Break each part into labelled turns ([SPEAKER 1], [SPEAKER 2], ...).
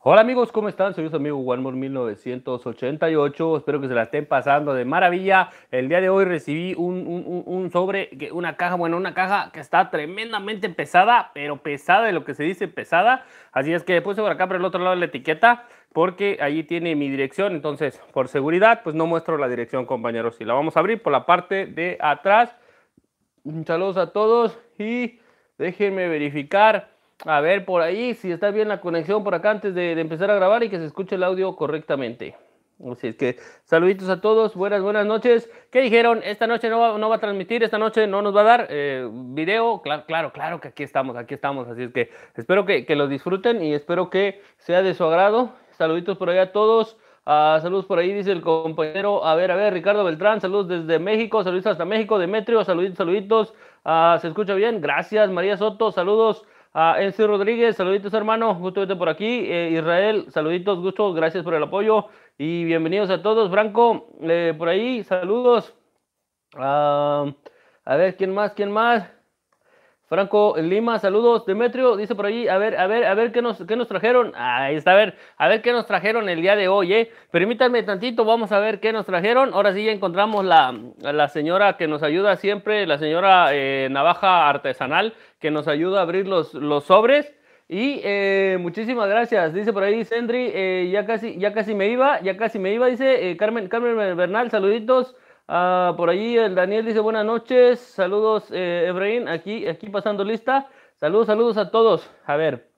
[SPEAKER 1] Hola amigos, ¿cómo están? Soy su amigo onemore 1988. Espero que se la estén pasando de maravilla. El día de hoy recibí un, un, sobre, una caja, bueno, una caja que está tremendamente pesada, pero pesada de lo que se dice pesada. Así es que puse por acá por el otro lado la etiqueta porque allí tiene mi dirección. Entonces, por seguridad, pues no muestro la dirección, compañeros. Y la vamos a abrir por la parte de atrás. Un saludo a todos y déjenme verificar. A ver, por ahí, si está bien la conexión por acá antes de, empezar a grabar y que se escuche el audio correctamente. Así es que saluditos a todos, buenas, buenas noches. ¿Qué dijeron? Esta noche no va, a transmitir, esta noche no nos va a dar eh, video. Claro, claro, claro que aquí estamos, aquí estamos. Así es que espero que, que lo disfruten y espero que sea de su agrado. Saluditos por ahí a todos. Ah, saludos por ahí, dice el compañero. A ver, a ver, Ricardo Beltrán, saludos desde México, saludos hasta México. Demetrio, saluditos, saluditos. Ah, ¿Se escucha bien? Gracias, María Soto, saludos. A Enzo Rodríguez, saluditos hermano, gusto verte por aquí. Eh, Israel, saluditos, gusto, gracias por el apoyo y bienvenidos a todos. Franco, eh, por ahí, saludos. Ah, a ver, ¿quién más? ¿Quién más? Franco Lima, saludos. Demetrio dice por ahí, a ver, a ver, a ver qué nos, qué nos trajeron. Ahí está, a ver, a ver qué nos trajeron el día de hoy, ¿eh? Permítanme tantito, vamos a ver qué nos trajeron. Ahora sí ya encontramos la, señora que nos ayuda siempre, la señora eh, Navaja Artesanal, que nos ayuda a abrir los, los sobres. Y eh, muchísimas gracias, dice por ahí Sendri, eh, ya, casi, ya casi me iba, ya casi me iba, dice Carmen, Carmen Bernal, saluditos. Ah, por allí el Daniel dice buenas noches, saludos eh, aquí, aquí pasando lista. Saludos, saludos a todos. A ver,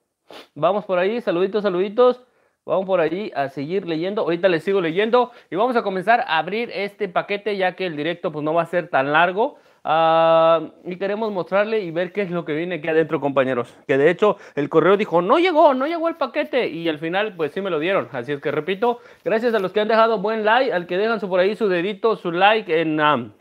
[SPEAKER 1] vamos por ahí, saluditos, saluditos. Vamos por allí a seguir leyendo. Ahorita les sigo leyendo y vamos a comenzar a abrir este paquete ya que el directo pues no va a ser tan largo. Ah, y queremos mostrarle y ver qué es lo que viene aquí adentro, compañeros. Que de hecho el correo dijo, no llegó, no llegó el paquete. Y al final, pues sí me lo dieron. Así es que repito, gracias a los que han dejado buen like, al que dejan su, por ahí su dedito, su like en, ah,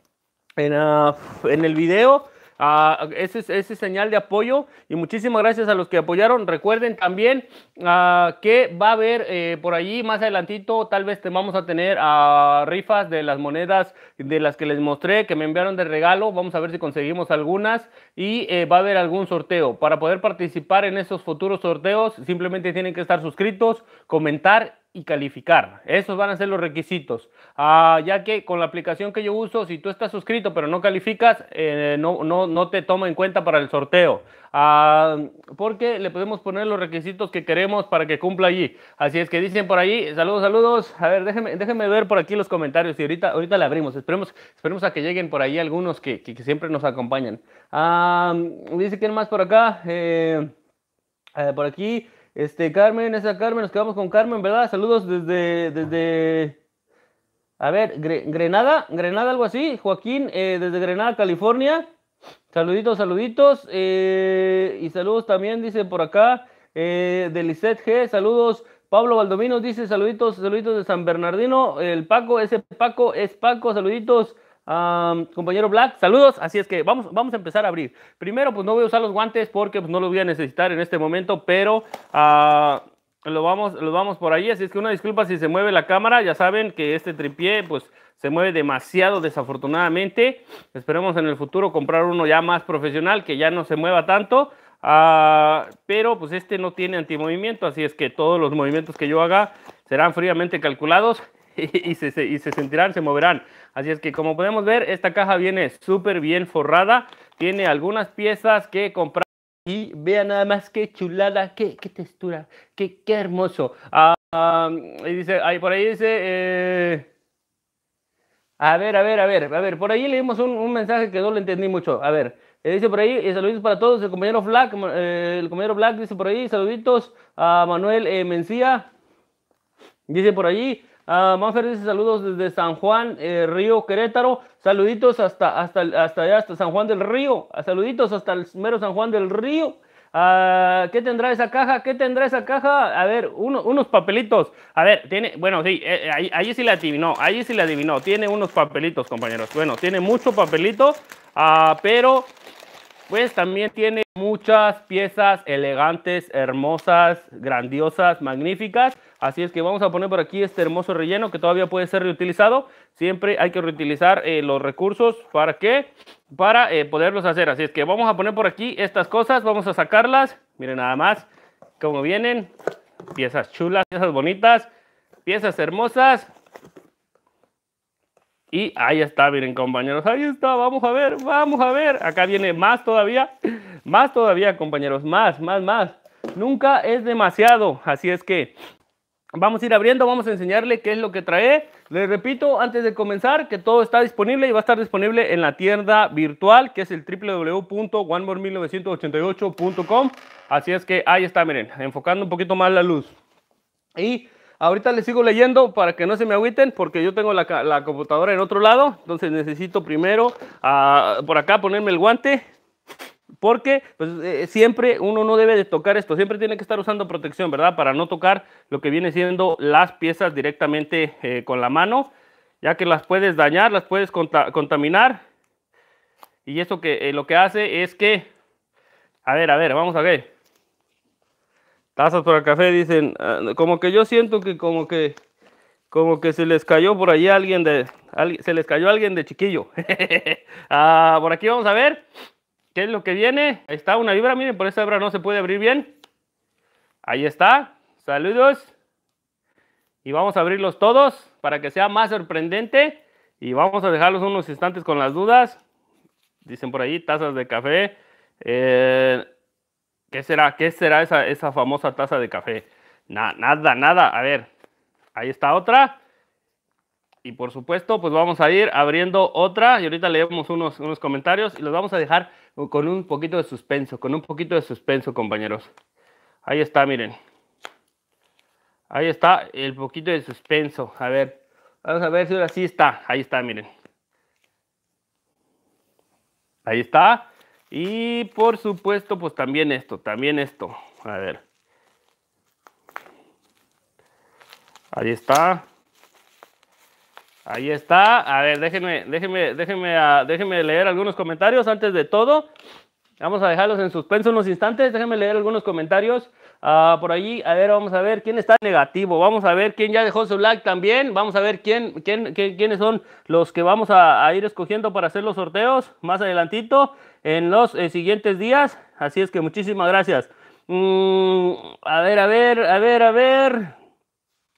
[SPEAKER 1] en, ah, en el video. Ah, ese, ese, señal de apoyo y muchísimas gracias a los que apoyaron. Recuerden también ah, que va a haber eh, por allí más adelantito, tal vez te vamos a tener a ah, rifas de las monedas de las que les mostré, que me enviaron de regalo. Vamos a ver si conseguimos algunas y eh, va a haber algún sorteo. Para poder participar en esos futuros sorteos, simplemente tienen que estar suscritos, comentar y calificar. Esos van a ser los requisitos. Ah, ya que con la aplicación que yo uso, si tú estás suscrito pero no calificas, eh, no, no, no, te toma en cuenta para el sorteo. Ah, porque le podemos poner los requisitos que queremos para que cumpla allí. Así es que dicen por allí, saludos, saludos. A ver, déjenme, ver por aquí los comentarios y ahorita, ahorita le abrimos. Esperemos, esperemos a que lleguen por ahí algunos que, siempre nos acompañan. Ah, dice quién más por acá. Eh, eh, por aquí. Este, Carmen, esa Carmen, nos quedamos con Carmen, ¿verdad? Saludos desde, desde, a ver, Grenada, Grenada, algo así. Joaquín, eh, desde Grenada, California. Saluditos, saluditos. Eh, y saludos también, dice por acá, eh, de Lisset G. Saludos. Pablo Valdomino dice saluditos, saluditos de San Bernardino. El Paco, ese Paco es Paco, saluditos compañero Black, saludos. Así es que vamos, vamos a empezar a abrir. Primero, pues no voy a usar los guantes porque pues, no los voy a necesitar en este momento, pero ah, lo, vamos, lo vamos por ahí. Así es que una disculpa si se mueve la cámara. Ya saben que este tripié pues se mueve demasiado desafortunadamente. Esperemos en el futuro comprar uno ya más profesional que ya no se mueva tanto. Ah, pero pues este no tiene antimovimiento, así es que todos los movimientos que yo haga serán fríamente calculados y, se, se sentirán, se moverán. Así es que como podemos ver, esta caja viene súper bien forrada. Tiene algunas piezas que comprar. Y vean nada más qué chulada, qué, textura, qué, hermoso. y dice, ahí por ahí dice... Eh, a ver, a ver, a ver, a ver, por ahí leímos un, un mensaje que no lo entendí mucho. A ver, eh, dice por ahí, y eh, saluditos para todos, el compañero Black, el compañero Black dice por ahí, saluditos a Manuel Mencía, dice por allí, Ah, Más dice saludos desde San Juan, eh, Río Querétaro. Saluditos hasta, hasta, hasta hasta San Juan del Río. Ah, saluditos hasta el mero San Juan del Río. Ah, ¿Qué tendrá esa caja? ¿Qué tendrá esa caja? A ver, unos papelitos. A ver, tiene, bueno, sí, eh, eh, ahí, sí la adivinó, allí sí la adivinó. Tiene unos papelitos, compañeros. Bueno, tiene mucho papelito, pero pues también tiene muchas piezas elegantes, hermosas, grandiosas, magníficas. Así es que vamos a poner por aquí este hermoso relleno que todavía puede ser reutilizado. Siempre hay que reutilizar eh, los recursos. ¿Para qué? Para eh, poderlos hacer. Así es que vamos a poner por aquí estas cosas. Vamos a sacarlas. Miren nada más cómo vienen. Piezas chulas, piezas bonitas, piezas hermosas. Y ahí está, miren compañeros, ahí está, vamos a ver, vamos a ver. Acá viene más todavía, más todavía compañeros, más, más, más. Nunca es demasiado, así es que Vamos a ir abriendo, vamos a enseñarle qué es lo que trae. Les repito, antes de comenzar, que todo está disponible y va a estar disponible en la tienda virtual, que es el www.onemore1988.com. Así es que ahí está, miren, enfocando un poquito más la luz. Y ahorita les sigo leyendo para que no se me agüiten, porque yo tengo la, la computadora en otro lado, entonces necesito primero ah, por acá ponerme el guante porque pues, eh, siempre uno no debe de tocar esto, siempre tiene que estar usando protección, ¿verdad? Para no tocar lo que viene siendo las piezas directamente eh, con la mano, ya que las puedes dañar, las puedes contaminar. Y eso que eh, lo que hace es que, a ver, a ver, vamos a ver. Tazas para café, dicen, ah, como que yo siento que como que, como que se les cayó por allí alguien de, se les cayó alguien de chiquillo. Ah, por aquí vamos a ver es lo que viene? Ahí está una libra, miren, por esa vibra no se puede abrir bien. Ahí está, saludos. Y vamos a abrirlos todos para que sea más sorprendente. Y vamos a dejarlos unos instantes con las dudas. Dicen por ahí, tazas de café. Eh, ¿Qué será? ¿Qué será esa, esa famosa taza de café? nada, nada. A ver, ahí está otra. Y por supuesto, pues vamos a ir abriendo otra. Y ahorita leemos unos, unos comentarios y los vamos a dejar con un poquito de suspenso, con un poquito de suspenso, compañeros. Ahí está, miren. Ahí está el poquito de suspenso. A ver, vamos a ver si ahora sí está. Ahí está, miren. Ahí está. Y por supuesto, pues también esto, también esto. A ver. Ahí está. Ahí está. A ver, déjenme, déjenme, déjenme ah, leer algunos comentarios antes de todo. Vamos a dejarlos en suspenso unos instantes. Déjenme leer algunos comentarios ah, por allí. A ver, vamos a ver quién está negativo. Vamos a ver quién ya dejó su like también. Vamos a ver quién, quién, quiénes son los que vamos a, ir escogiendo para hacer los sorteos más adelantito en los eh, siguientes días. Así es que muchísimas gracias. Mm, a ver, a ver, a ver, a ver.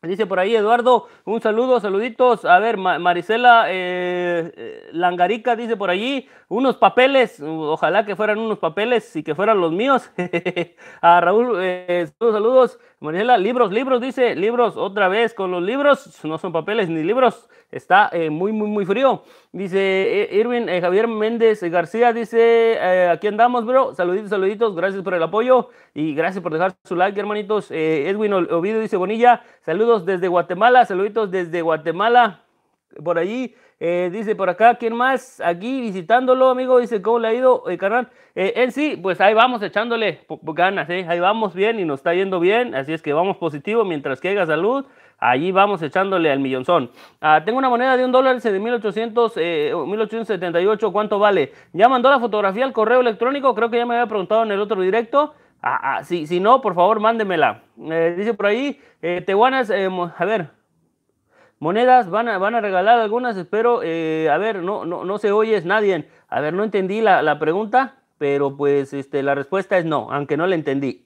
[SPEAKER 1] Dice por ahí Eduardo, un saludo, saluditos. A ver, Marisela eh, eh, Langarica dice por allí, unos papeles, ojalá que fueran unos papeles y que fueran los míos. a Raúl, eh, saludos, saludos. Marisela, libros, libros, dice, libros, otra vez con los libros, no son papeles ni libros, está muy, muy, muy frío. Dice Irwin, Javier Méndez García, dice, aquí andamos, bro, saluditos, saluditos, gracias por el apoyo y gracias por dejar su like, hermanitos. Edwin Ovidio dice, Bonilla, Saludos desde Guatemala, saluditos desde Guatemala. Por allí, eh, dice por acá, ¿quién más? Aquí visitándolo, amigo, dice, ¿cómo le ha ido, el eh, canal? en eh, sí, pues ahí vamos echándole ganas, ahí vamos bien y nos está yendo bien, así es que vamos positivo mientras que haga salud. Allí vamos echándole al millonzón. Ah, tengo una moneda de un dólar de 1800, eh, 1878. ¿Cuánto vale? Ya mandó la fotografía al correo electrónico. Creo que ya me había preguntado en el otro directo. Ah, ah, si, no, por favor, mándemela. Eh, dice por ahí, eh, te eh, a, ver, monedas, van a, van a regalar algunas, espero, eh, a ver, no, no, no se oyes nadie. A ver, no entendí la, la pregunta pero pues este, la respuesta es no, aunque no la entendí.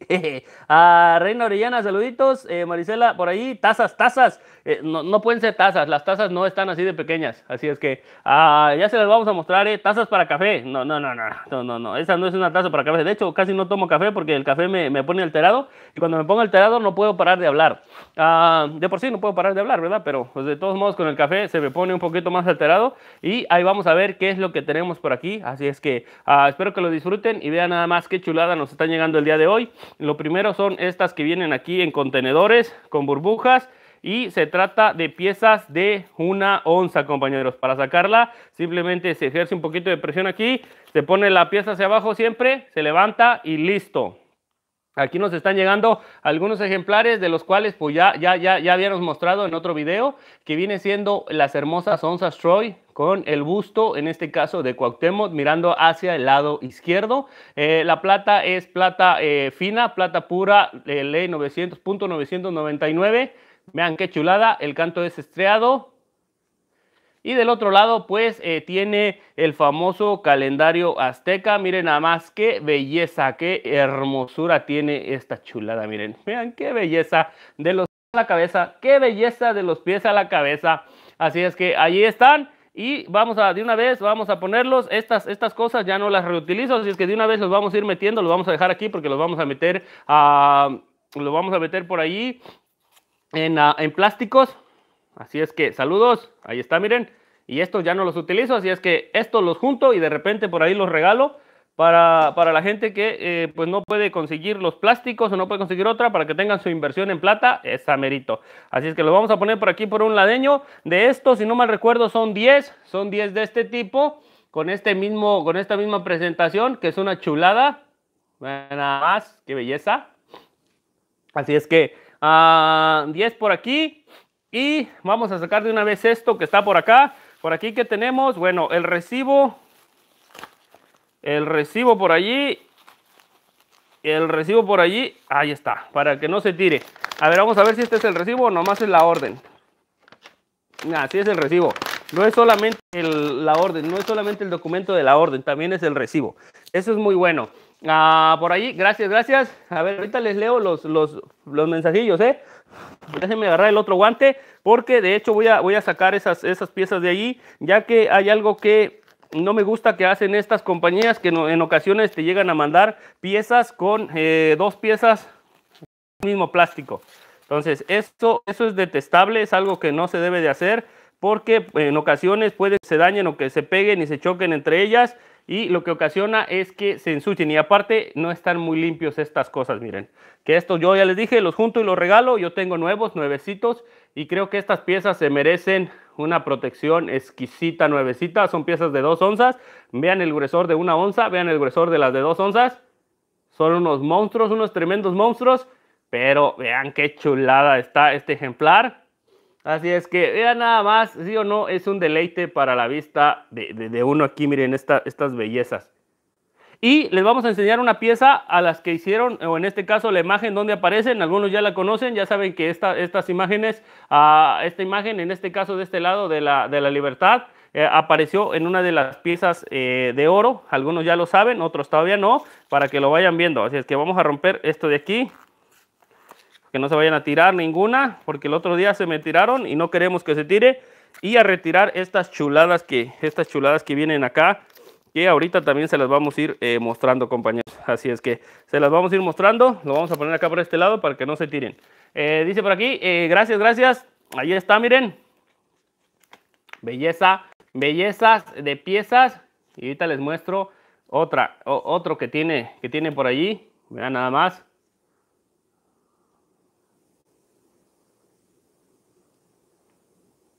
[SPEAKER 1] a Reina Orellana, saluditos. Eh, Marisela, por ahí, tazas, tazas. Eh, no, pueden ser tazas, las tazas no están así de pequeñas. Así es que ah, ya se las vamos a mostrar, ¿eh? Tazas para café. No, no, no, no, no, no, no. Esa no es una taza para café. De hecho, casi no tomo café porque el café me, pone alterado. Y cuando me pongo alterado no puedo parar de hablar. Ah, de por sí no puedo parar de hablar, ¿verdad? Pero pues, de todos modos con el café se me pone un poquito más alterado. Y ahí vamos a ver qué es lo que tenemos por aquí. Así es que ah, espero que lo disfruten disfruten y vean nada más qué chulada nos están llegando el día de hoy. Lo primero son estas que vienen aquí en contenedores con burbujas y se trata de piezas de una onza, compañeros. Para sacarla simplemente se ejerce un poquito de presión aquí, se pone la pieza hacia abajo siempre, se levanta y listo. Aquí nos están llegando algunos ejemplares de los cuales pues ya, ya, ya, ya habíamos mostrado en otro video, que viene siendo las hermosas onzas Troy, con el busto, en este caso de Cuauhtémoc, mirando hacia el lado izquierdo. Eh, la plata es plata eh, fina, plata pura, ley 900.999. Vean qué chulada, el canto es estriado, y del otro lado, pues eh, tiene el famoso calendario azteca. Miren nada más qué belleza, qué hermosura tiene esta chulada. Miren, vean qué belleza de los a la cabeza, qué belleza de los pies a la cabeza. Así es que allí están. Y vamos a, de una vez, vamos a ponerlos. Estas, estas cosas ya no las reutilizo, así es que de una vez los vamos a ir metiendo, los vamos a dejar aquí porque los vamos a meter, a, vamos a meter por ahí en, ah, en plásticos. Así es que, saludos, ahí está, miren. Y estos ya no los utilizo, así es que estos los junto y de repente por ahí los regalo para, la gente que eh, pues no puede conseguir los plásticos o no puede conseguir otra para que tengan su inversión en plata, es amerito. Así es que lo vamos a poner por aquí por un ladeño. De estos, si no mal recuerdo, son 10, son 10 de este tipo, con, este mismo, con esta misma presentación, que es una chulada. Nada más, qué belleza. Así es que 10 ah, por aquí. Y vamos a sacar de una vez esto que está por acá. Por aquí que tenemos, bueno, el recibo el recibo por allí, el recibo por allí, ahí está, para que no se tire. A ver, vamos a ver si este es el recibo o nomás es la orden. Así es el recibo. No es solamente la orden, no es solamente el documento de la orden, también es el recibo. Eso es muy bueno. Ah, por allí, gracias, gracias. A ver, ahorita les leo los, mensajillos, ¿eh? Déjenme agarrar el otro guante, porque de hecho voy a, voy a sacar esas, esas piezas de allí, ya que hay algo que no me gusta que hacen estas compañías que en ocasiones te llegan a mandar piezas con eh, dos piezas mismo plástico. Entonces, esto, eso es detestable, es algo que no se debe de hacer porque en ocasiones que se dañen o que se peguen y se choquen entre ellas y lo que ocasiona es que se ensucien y aparte no están muy limpios estas cosas, miren. Que esto yo ya les dije, los junto y los regalo, yo tengo nuevos, nuevecitos y creo que estas piezas se merecen una protección exquisita, nuevecita. Son piezas de 2 onzas. Vean el gruesor de una onza, vean el gruesor de las de 2 onzas. Son unos monstruos, unos tremendos monstruos. Pero vean qué chulada está este ejemplar. Así es que vean nada más, sí o no, es un deleite para la vista de, de, uno aquí. Miren esta, estas bellezas. Y les vamos a enseñar una pieza a las que hicieron, o en este caso la imagen donde aparecen, algunos ya la conocen, ya saben que estas imágenes, ah, esta imagen en este caso de este lado de la, de la libertad, eh, apareció en una de las piezas eh, de oro, algunos ya lo saben, otros todavía no, para que lo vayan viendo. Así es que vamos a romper esto de aquí, que no se vayan a tirar ninguna, porque el otro día se me tiraron y no queremos que se tire, y a retirar estas chuladas que, estas chuladas que vienen acá, que ahorita también se las vamos a ir eh, mostrando, compañeros. Así es que se las vamos a ir mostrando. Lo vamos a poner acá por este lado para que no se tiren. Eh, dice por aquí, eh, gracias, gracias. Ahí está, miren. Belleza, bellezas de piezas. Y ahorita les muestro otra, otro que tiene, que tiene por allí. Vean nada más.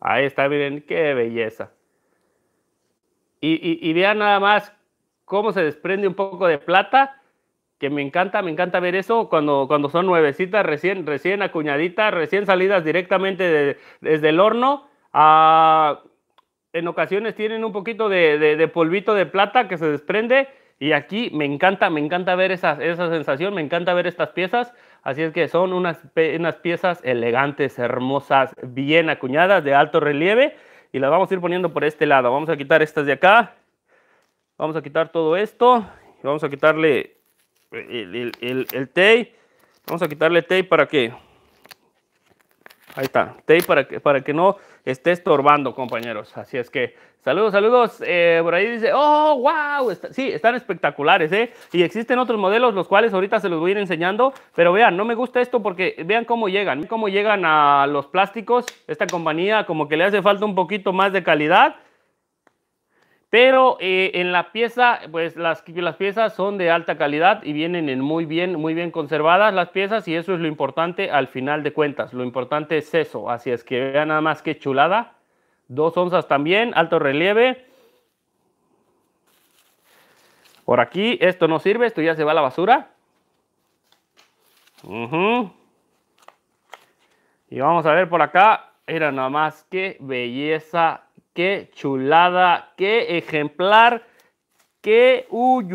[SPEAKER 1] Ahí está, miren, qué belleza. Y, vean nada más cómo se desprende un poco de plata, que me encanta, me encanta ver eso cuando, cuando son nuevecitas, recién, recién acuñaditas, recién salidas directamente desde el horno. en ocasiones tienen un poquito de, polvito de plata que se desprende y aquí me encanta, me encanta ver esa sensación, me encanta ver estas piezas. Así es que son unas, unas piezas elegantes, hermosas, bien acuñadas, de alto relieve y las vamos a ir poniendo por este lado. Vamos a quitar estas de acá, vamos a quitar todo esto, vamos a quitarle el, el, tape, vamos a quitarle tape para que Ahí está, para que, para que no esté estorbando, compañeros. Así es que, saludos, saludos. Eh, por ahí dice, oh, wow. sí, están espectaculares, ¿eh? Y existen otros modelos, los cuales ahorita se los voy a ir enseñando. Pero vean, no me gusta esto porque vean cómo llegan, cómo llegan a los plásticos. Esta compañía como que le hace falta un poquito más de calidad. Pero eh, en la pieza, pues las, las piezas son de alta calidad y vienen muy bien, muy bien conservadas las piezas y eso es lo importante al final de cuentas. Lo importante es eso. Así es que vean nada más que chulada. Dos onzas también, alto relieve. Por aquí, esto no sirve, esto ya se va a la basura. Y vamos a ver por acá. Era nada más que belleza Qué chulada, qué ejemplar, qué uy,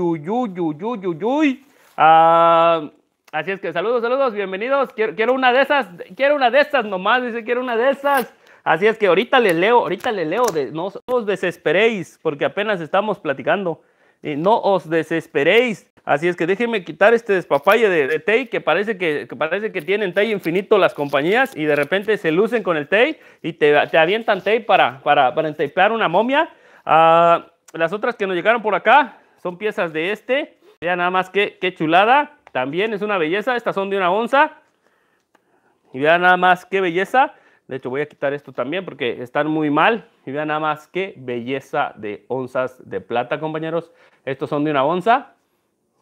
[SPEAKER 1] ah, así es que saludos, saludos, bienvenidos. Quiero, una de esas, quiero una de esas nomás, dice, quiero una de esas. Así es que ahorita les leo, ahorita le leo, de, no os desesperéis porque apenas estamos platicando y no os desesperéis. Así es que déjenme quitar este despapalle de, de Tay, que parece que, parece que tienen Tay infinito las compañías y de repente se lucen con el Tay y te, avientan Tay para, para, para una momia. Ah, las otras que nos llegaron por acá son piezas de este. Vean nada más qué, qué chulada. También es una belleza. Estas son de una onza. Y vean nada más qué belleza. De hecho, voy a quitar esto también porque están muy mal. Y vean nada más qué belleza de onzas de plata, compañeros. Estos son de una onza.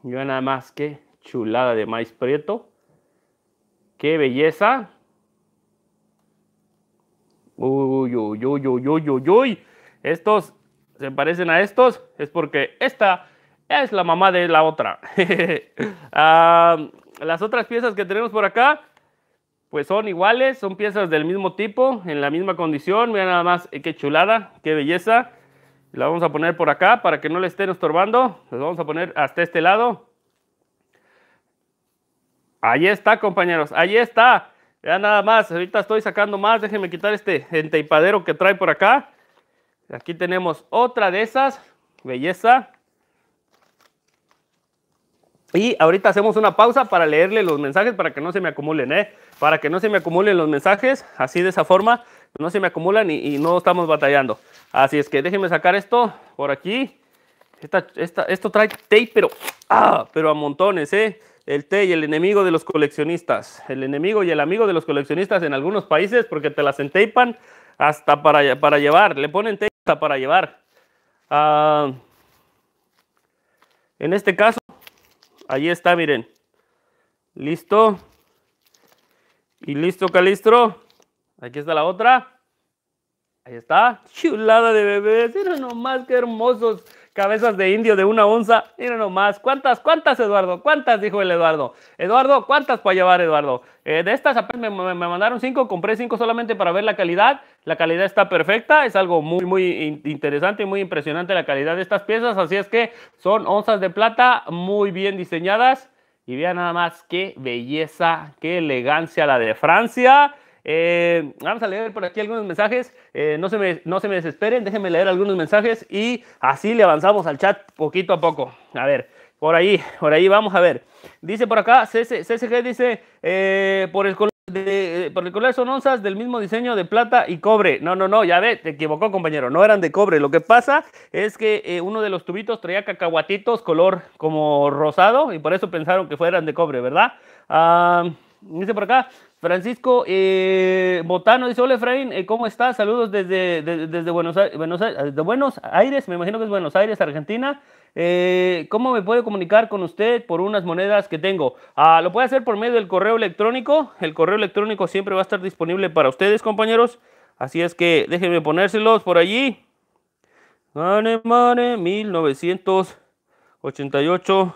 [SPEAKER 1] Y vean nada más qué chulada de maíz prieto. Qué belleza. Uy, uy, uy, uy, uy, uy, Estos se parecen a estos. Es porque esta es la mamá de la otra. Ah, las otras piezas que tenemos por acá pues son iguales, son piezas del mismo tipo, en la misma condición. Mira nada más eh, qué chulada, qué belleza. La vamos a poner por acá para que no le estén estorbando. la vamos a poner hasta este lado. Ahí está, compañeros, ahí está. Ya nada más, ahorita estoy sacando más. Déjenme quitar este enteipadero que trae por acá. Aquí tenemos otra de esas. Belleza. Y ahorita hacemos una pausa para leerle los mensajes para que no se me acumulen, ¿eh? Para que no se me acumulen los mensajes, así de esa forma no se me acumulan y, no estamos batallando. Así es que déjenme sacar esto por aquí. Esta, esta, esto trae tape, pero, ah, pero a montones, ¿eh? El té y el enemigo de los coleccionistas. El enemigo y el amigo de los coleccionistas en algunos países porque te las entapan hasta para, para llevar. Le ponen tape hasta para llevar. Ah, en este caso, Ahí está, miren. Listo. Y listo, Calistro. Aquí está la otra. Ahí está. Chulada de bebés. miren nomás, qué hermosos. Cabezas de indio de una onza. miren nomás. ¿Cuántas, cuántas, Eduardo? ¿Cuántas? Dijo el Eduardo. Eduardo, ¿cuántas para llevar, Eduardo? Eh, de estas apenas me, me, mandaron cinco. Compré cinco solamente para ver la calidad. La calidad está perfecta, es algo muy, muy interesante y muy impresionante la calidad de estas piezas, así es que son onzas de plata muy bien diseñadas y vean nada más qué belleza, qué elegancia la de Francia. Eh, vamos a leer por aquí algunos mensajes. Eh, no, se me, no se desesperen, déjenme leer algunos mensajes y así le avanzamos al chat poquito a poco. A ver, por ahí, por ahí vamos a ver. Dice por acá, CCG dice, eh, por el color de eh, particular son onzas del mismo diseño de plata y cobre. No, no, no, ya ve, te equivocó, compañero. No eran de cobre. Lo que pasa es que eh, uno de los tubitos traía cacahuatitos color como rosado y por eso pensaron que fueran de cobre, ¿verdad? Ah, dice por acá, Francisco eh, Botano dice: Hola Efraín, ¿cómo estás? Saludos desde, desde Buenos, Aires, Buenos Aires, me imagino que es Buenos Aires, Argentina. Eh, ¿Cómo me puedo comunicar con usted por unas monedas que tengo? Ah, lo puede hacer por medio del correo electrónico. El correo electrónico siempre va a estar disponible para ustedes, compañeros. Así es que déjenme ponérselos por allí. Mane, mane, 1988.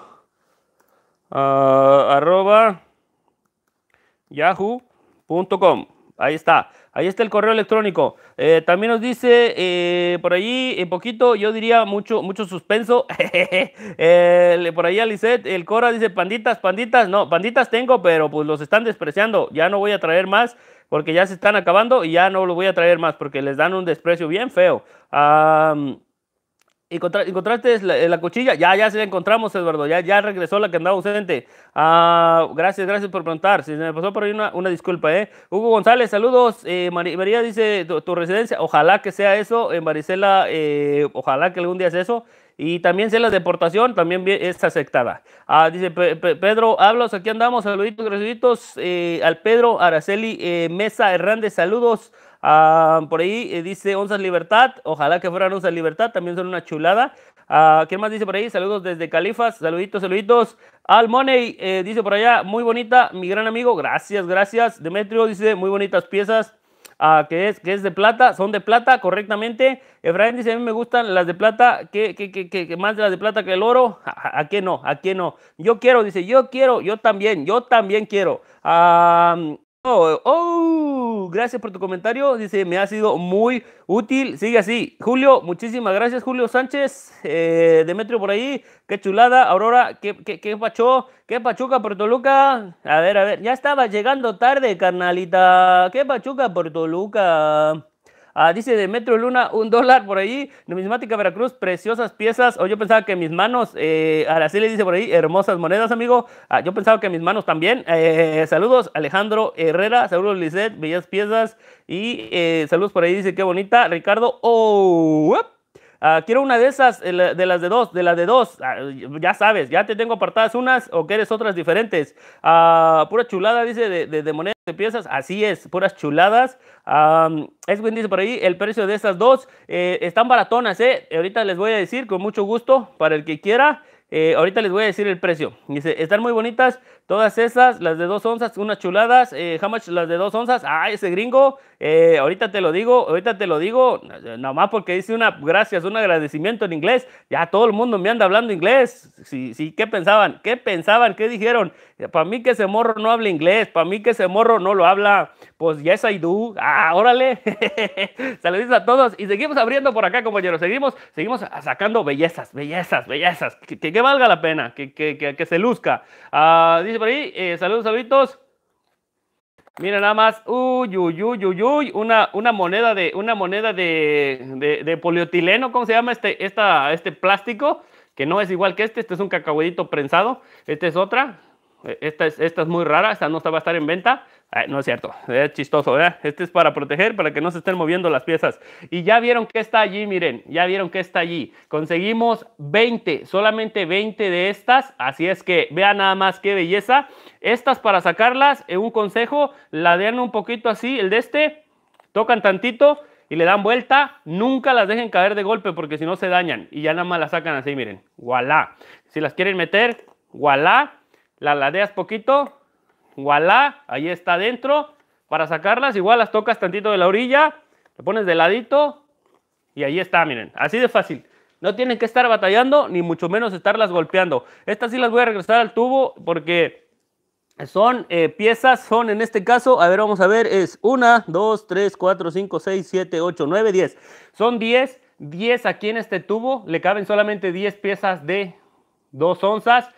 [SPEAKER 1] yahoo.com. Ahí está. Ahí está el correo electrónico. Eh, también nos dice eh, por ahí, un eh, poquito, yo diría mucho, mucho suspenso. por ahí Alicet, el Cora dice, panditas, panditas, no, panditas tengo, pero pues los están despreciando. Ya no voy a traer más porque ya se están acabando y ya no los voy a traer más porque les dan un desprecio bien feo. Um, ¿Encontraste la, cuchilla? Ya, ya se la encontramos, Eduardo. Ya, ya regresó la que andaba ausente. Ah, gracias, gracias por preguntar. Si se me pasó por ahí una, disculpa, ¿eh? Hugo González, saludos. Eh, María dice, tu, residencia, ojalá que sea eso. En eh, Maricela, eh, ojalá que algún día sea eso. Y también sea la deportación, también está aceptada. Ah, dice Pedro, hablos, aquí andamos. Saluditos, saluditos eh, al Pedro Araceli Mesa Hernández, saludos. Ah, por ahí eh, dice Onzas Libertad. Ojalá que fueran Onzas Libertad. También son una chulada. Ah, ¿Qué más dice por ahí? Saludos desde Califas. Saluditos, saluditos. Al Money eh, dice por allá. Muy bonita, mi gran amigo. Gracias, gracias. Demetrio dice muy bonitas piezas. Ah, que, es, que es de plata, son de plata correctamente. Efraín dice, a mí me gustan las de plata, que, más de las de plata que el oro. ¿A, qué no? ¿A qué no? Yo quiero, dice, yo quiero, yo también, yo también quiero. Ah... Oh, oh, gracias por tu comentario. Dice, me ha sido muy útil. Sigue así. Julio, muchísimas gracias, Julio Sánchez. Eh, Demetrio por ahí. Qué chulada. Aurora, qué, qué, qué Qué pachuca por Toluca. A ver, a ver. Ya estaba llegando tarde, carnalita. Qué pachuca por Toluca. Ah, dice de Metro Luna, un dólar por ahí. Numismática Veracruz, preciosas piezas. O oh, yo pensaba que mis manos, sí eh, le dice por ahí, hermosas monedas, amigo. Ah, yo pensaba que mis manos también. Eh, saludos, Alejandro Herrera. Saludos, Lisette, bellas piezas. Y eh, saludos por ahí, dice qué bonita. Ricardo, oh, Ah, quiero una de esas, eh, de las de dos, de las de dos. Ah, ya sabes, ya te tengo apartadas unas o quieres otras diferentes. Ah, pura chulada, dice, de, monedas de piezas. Así es, puras chuladas. Es que dice por ahí, el precio de estas dos eh, están baratonas, ¿eh? Ahorita les voy a decir con mucho gusto para el que quiera. Eh, ahorita les voy a decir el precio. Dice, están muy bonitas, Todas esas, las de dos onzas, unas chuladas. Eh, las de dos onzas? Ah, ese gringo. Eh, ahorita te lo digo, ahorita te lo digo. Nada más porque dice una gracias, un agradecimiento en inglés. Ya todo el mundo me anda hablando inglés. Sí, sí, ¿qué pensaban? ¿Qué pensaban? ¿Qué dijeron? Eh, Para mí que ese morro no habla inglés. Para mí que ese morro no lo habla. Pues yes I do. Ah, órale. Saludos a todos. Y seguimos abriendo por acá, compañeros. Seguimos, seguimos sacando bellezas, bellezas, bellezas. Que, valga la pena, que, se luzca. Ah, por ahí? Eh, saludos, saluditos. Mira nada más, uy, uy, uy, una, una moneda de, una moneda de, de, poliotileno, ¿cómo se llama este, esta, este plástico? Que no es igual que este, este es un cacahuetito prensado, esta es otra, e, esta es, esta es muy rara, esta no va a estar en venta. Ah, no es cierto, es chistoso, ¿verdad? Este es para proteger, para que no se estén moviendo las piezas. Y ya vieron que está allí, miren, ya vieron que está allí. Conseguimos 20, solamente 20 de estas, así es que vean nada más qué belleza. Estas para sacarlas, eh, un consejo, ladean un poquito así, el de este, tocan tantito y le dan vuelta, nunca las dejen caer de golpe porque si no se dañan. Y ya nada más las sacan así, miren, voilà. Si las quieren meter, voilà, las ladeas poquito, Voilà, ahí está adentro. Para sacarlas, igual las tocas tantito de la orilla, le pones de ladito y ahí está, miren. Así de fácil. No tienen que estar batallando, ni mucho menos estarlas golpeando. Estas sí las voy a regresar al tubo porque son eh, piezas, son en este caso, a ver, vamos a ver, es 1, 2, 3, 4, 5, 6, 7, 8, 9, 10. Son 10, 10 aquí en este tubo, le caben solamente 10 piezas de 2 onzas.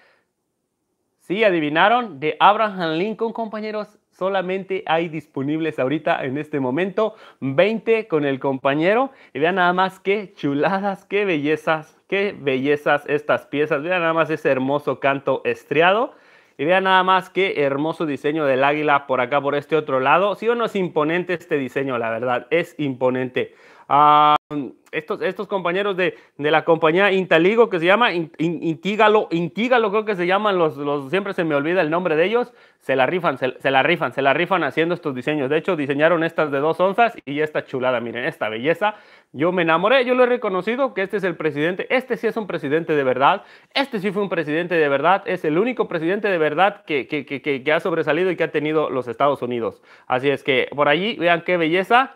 [SPEAKER 1] Sí, adivinaron, de Abraham Lincoln, compañeros, solamente hay disponibles ahorita en este momento 20 con el compañero. Y vean nada más qué chuladas, qué bellezas, qué bellezas estas piezas. Vean nada más ese hermoso canto estriado. Y vean nada más qué hermoso diseño del águila por acá, por este otro lado. si o no es imponente este diseño, la verdad, es imponente. Um, estos, estos compañeros de, de, la compañía Intaligo que se llama Intígalo, Intígalo creo que se llaman los, los, siempre se me olvida el nombre de ellos, se la rifan, se, la rifan, se la rifan haciendo estos diseños. De hecho, diseñaron estas de dos onzas y esta chulada, miren, esta belleza. Yo me enamoré, yo lo he reconocido que este es el presidente, este sí es un presidente de verdad, este sí fue un presidente de verdad, es el único presidente de verdad que, que, que ha sobresalido y que ha tenido los Estados Unidos. Así es que por allí, vean qué belleza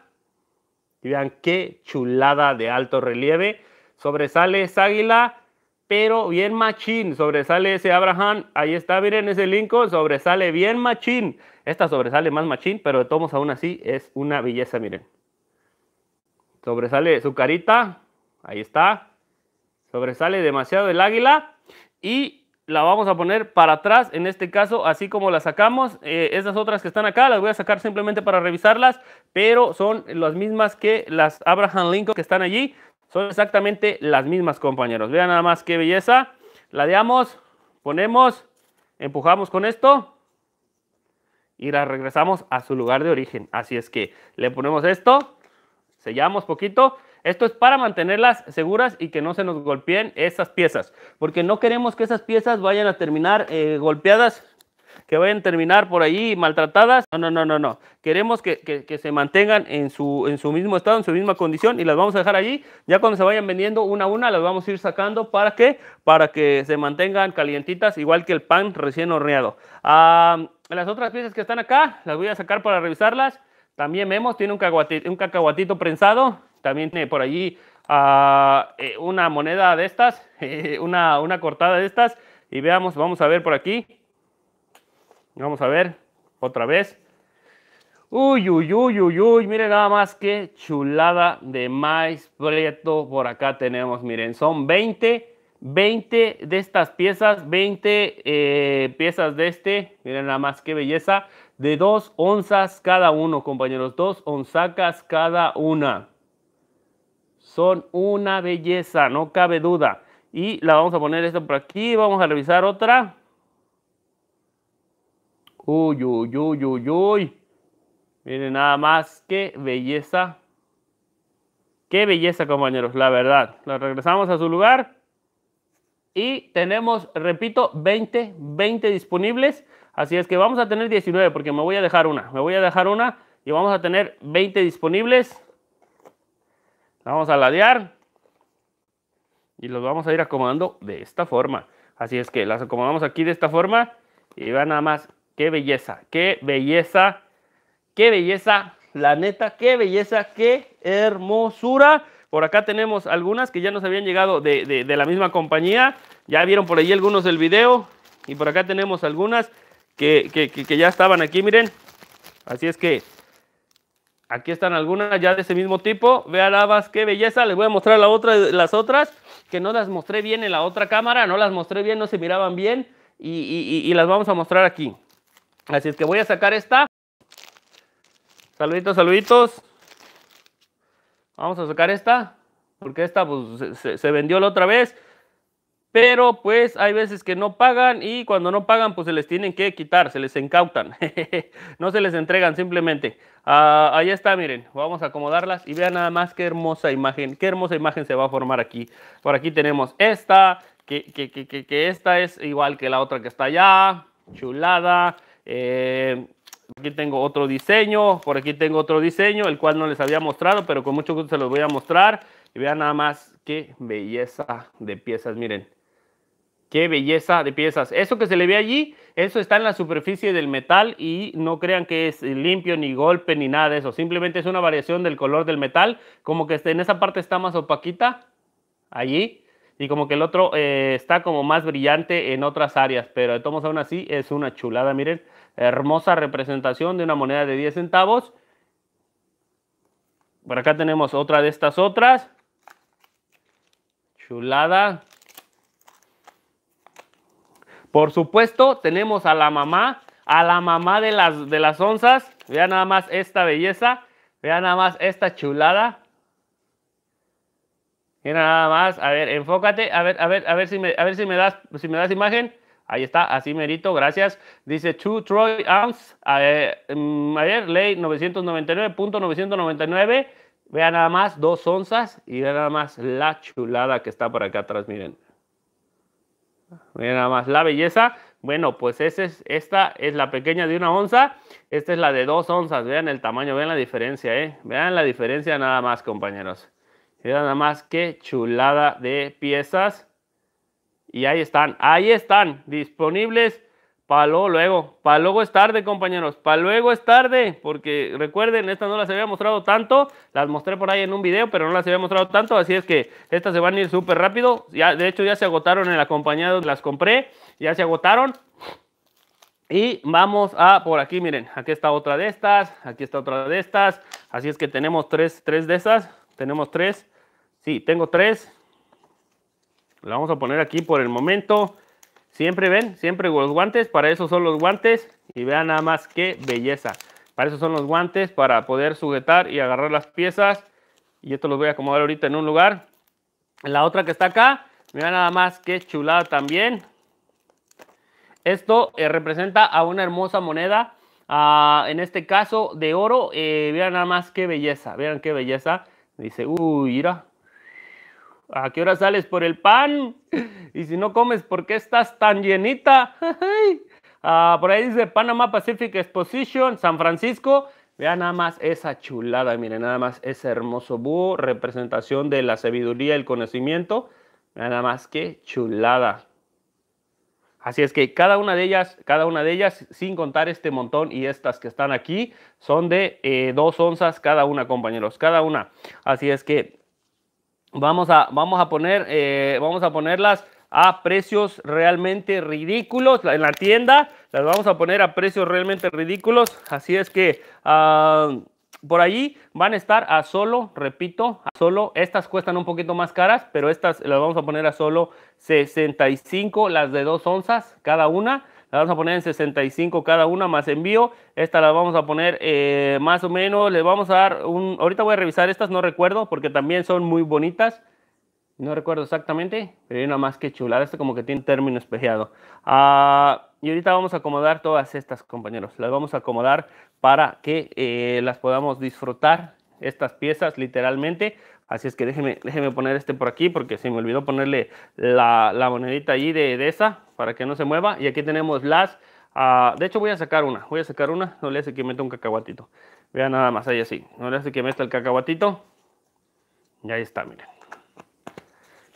[SPEAKER 1] y vean qué chulada de alto relieve. Sobresale esa águila, pero bien machín. Sobresale ese Abraham. Ahí está, miren ese Lincoln. Sobresale bien machín. Esta sobresale más machín, pero de todos aún así es una belleza, miren. Sobresale su carita. Ahí está. Sobresale demasiado el águila. Y la vamos a poner para atrás, en este caso, así como la sacamos. Eh, esas otras que están acá las voy a sacar simplemente para revisarlas, pero son las mismas que las Abraham Lincoln que están allí. Son exactamente las mismas, compañeros. Vean nada más qué belleza. Ladeamos, ponemos, empujamos con esto y la regresamos a su lugar de origen. Así es que le ponemos esto, sellamos poquito esto es para mantenerlas seguras y que no se nos golpeen esas piezas, porque no queremos que esas piezas vayan a terminar eh, golpeadas, que vayan a terminar por ahí maltratadas. No, no, no, no, Queremos que, se mantengan en su, en su mismo estado, en su misma condición y las vamos a dejar allí. Ya cuando se vayan vendiendo una a una, las vamos a ir sacando para que, para que se mantengan calientitas, igual que el pan recién horneado. Ah, las otras piezas que están acá, las voy a sacar para revisarlas. También vemos, tiene un, un cacahuatito prensado, también tiene eh, por allí ah, eh, una moneda de estas, eh, una, una cortada de estas. Y veamos, vamos a ver por aquí. Vamos a ver otra vez. Uy, uy, uy, uy, uy, miren nada más que chulada de maíz por acá tenemos, miren, son 20, 20 de estas piezas, 20 piezas de este, miren nada más que belleza, de 2 onzas cada uno, compañeros, 2 onzacas cada una son una belleza, no cabe duda. Y la vamos a poner esta por aquí, vamos a revisar otra. Uy, uy, uy, uy, uy. Miren nada más, qué belleza. Qué belleza, compañeros, la verdad. La regresamos a su lugar. Y tenemos, repito, 20, 20 disponibles. Así es que vamos a tener 19 porque me voy a dejar una. Me voy a dejar una y vamos a tener 20 disponibles. Vamos a ladear y los vamos a ir acomodando de esta forma. Así es que las acomodamos aquí de esta forma y vean nada más, qué belleza, qué belleza, qué belleza, la neta, qué belleza, qué hermosura. Por acá tenemos algunas que ya nos habían llegado de, la misma compañía. Ya vieron por ahí algunos del video. Y por acá tenemos algunas que, que ya estaban aquí, miren. Así es que Aquí están algunas ya de ese mismo tipo. Vean Abbas qué belleza. Les voy a mostrar la otra, las otras que no las mostré bien en la otra cámara. No las mostré bien, no se miraban bien. Y, las vamos a mostrar aquí. Así es que voy a sacar esta. Saluditos, saluditos. Vamos a sacar esta. Porque esta pues, se vendió la otra vez pero pues hay veces que no pagan y cuando no pagan pues se les tienen que quitar, se les incautan, no se les entregan simplemente. Ah, ahí está, miren, vamos a acomodarlas y vean nada más qué hermosa imagen, qué hermosa imagen se va a formar aquí. Por aquí tenemos esta, que, que, esta es igual que la otra que está allá, chulada. Eh, aquí tengo otro diseño, por aquí tengo otro diseño, el cual no les había mostrado, pero con mucho gusto se los voy a mostrar. Y vean nada más qué belleza de piezas, miren. Qué belleza de piezas. Eso que se le ve allí, eso está en la superficie del metal y no crean que es limpio ni golpe ni nada de eso. Simplemente es una variación del color del metal, como que en esa parte está más opaquita, allí, y como que el otro eh, está como más brillante en otras áreas. Pero de todos aún así es una chulada, miren. Hermosa representación de una moneda de 10 centavos. Por acá tenemos otra de estas otras. Chulada. Por supuesto, tenemos a la mamá, a la mamá de las, de las onzas. Vean nada más esta belleza, vean nada más esta chulada. Mira nada más, a ver, enfócate, a ver, a ver, a ver si me, a ver si me das, si me das imagen. Ahí está, así merito, gracias. Dice two Troy Ounce, a ver, mm, ley 999.999. Vean nada más, dos onzas y vean nada más la chulada que está por acá atrás, miren. Mira nada más la belleza. Bueno, pues ese es, esta es la pequeña de una onza, esta es la de dos onzas. Vean el tamaño, vean la diferencia, eh, Vean la diferencia nada más, compañeros. Vean nada más qué chulada de piezas. Y ahí están, ahí están, disponibles para luego, para luego es tarde, compañeros, para luego es tarde, porque recuerden, estas no las había mostrado tanto, las mostré por ahí en un video, pero no las había mostrado tanto, así es que estas se van a ir súper rápido, ya, de hecho ya se agotaron en el acompañado las compré, ya se agotaron, y vamos a por aquí, miren, aquí está otra de estas, aquí está otra de estas. Así es que tenemos tres, tres de estas. Tenemos tres. Sí, tengo tres. La vamos a poner aquí por el momento. Siempre ven, siempre los guantes, para eso son los guantes y vean nada más qué belleza. Para eso son los guantes, para poder sujetar y agarrar las piezas. Y esto los voy a acomodar ahorita en un lugar. La otra que está acá, vean nada más qué chulada también. Esto eh, representa a una hermosa moneda, ah, en este caso de oro. Eh, vean nada más qué belleza, vean qué belleza. Dice, uy, mira, ¿A qué hora sales por el pan? Y si no comes, ¿por qué estás tan llenita? Ah, por ahí dice Panama Pacific Exposition, San Francisco. Vean nada más esa chulada, miren nada más ese hermoso búho, representación de la sabiduría, el conocimiento. Vean nada más qué chulada. Así es que cada una de ellas, cada una de ellas, sin contar este montón y estas que están aquí, son de eh, dos onzas cada una, compañeros, cada una. Así es que Vamos a, vamos a, poner, eh, vamos a ponerlas a precios realmente ridículos en la tienda. Las vamos a poner a precios realmente ridículos. Así es que ah, por allí van a estar a solo, repito, a solo. Estas cuestan un poquito más caras, pero estas las vamos a poner a solo 65, las de 2 onzas cada una la vamos a poner en 65 cada una más envío. Esta la vamos a poner eh, más o menos, le vamos a dar un... Ahorita voy a revisar estas, no recuerdo, porque también son muy bonitas. No recuerdo exactamente, pero hay una más que chula. Esta como que tiene término espejeado. Ah, y ahorita vamos a acomodar todas estas, compañeros. Las vamos a acomodar para que eh, las podamos disfrutar, estas piezas, literalmente. Así es que déjenme, déjenme poner este por aquí, porque se me olvidó ponerle la, la monedita allí de, de esa para que no se mueva. Y aquí tenemos las... Ah, de hecho voy a sacar una, voy a sacar una, no le hace que meta un cacahuatito. Vean nada más, ahí así, no le hace que meta el cacahuatito. Y ahí está, miren.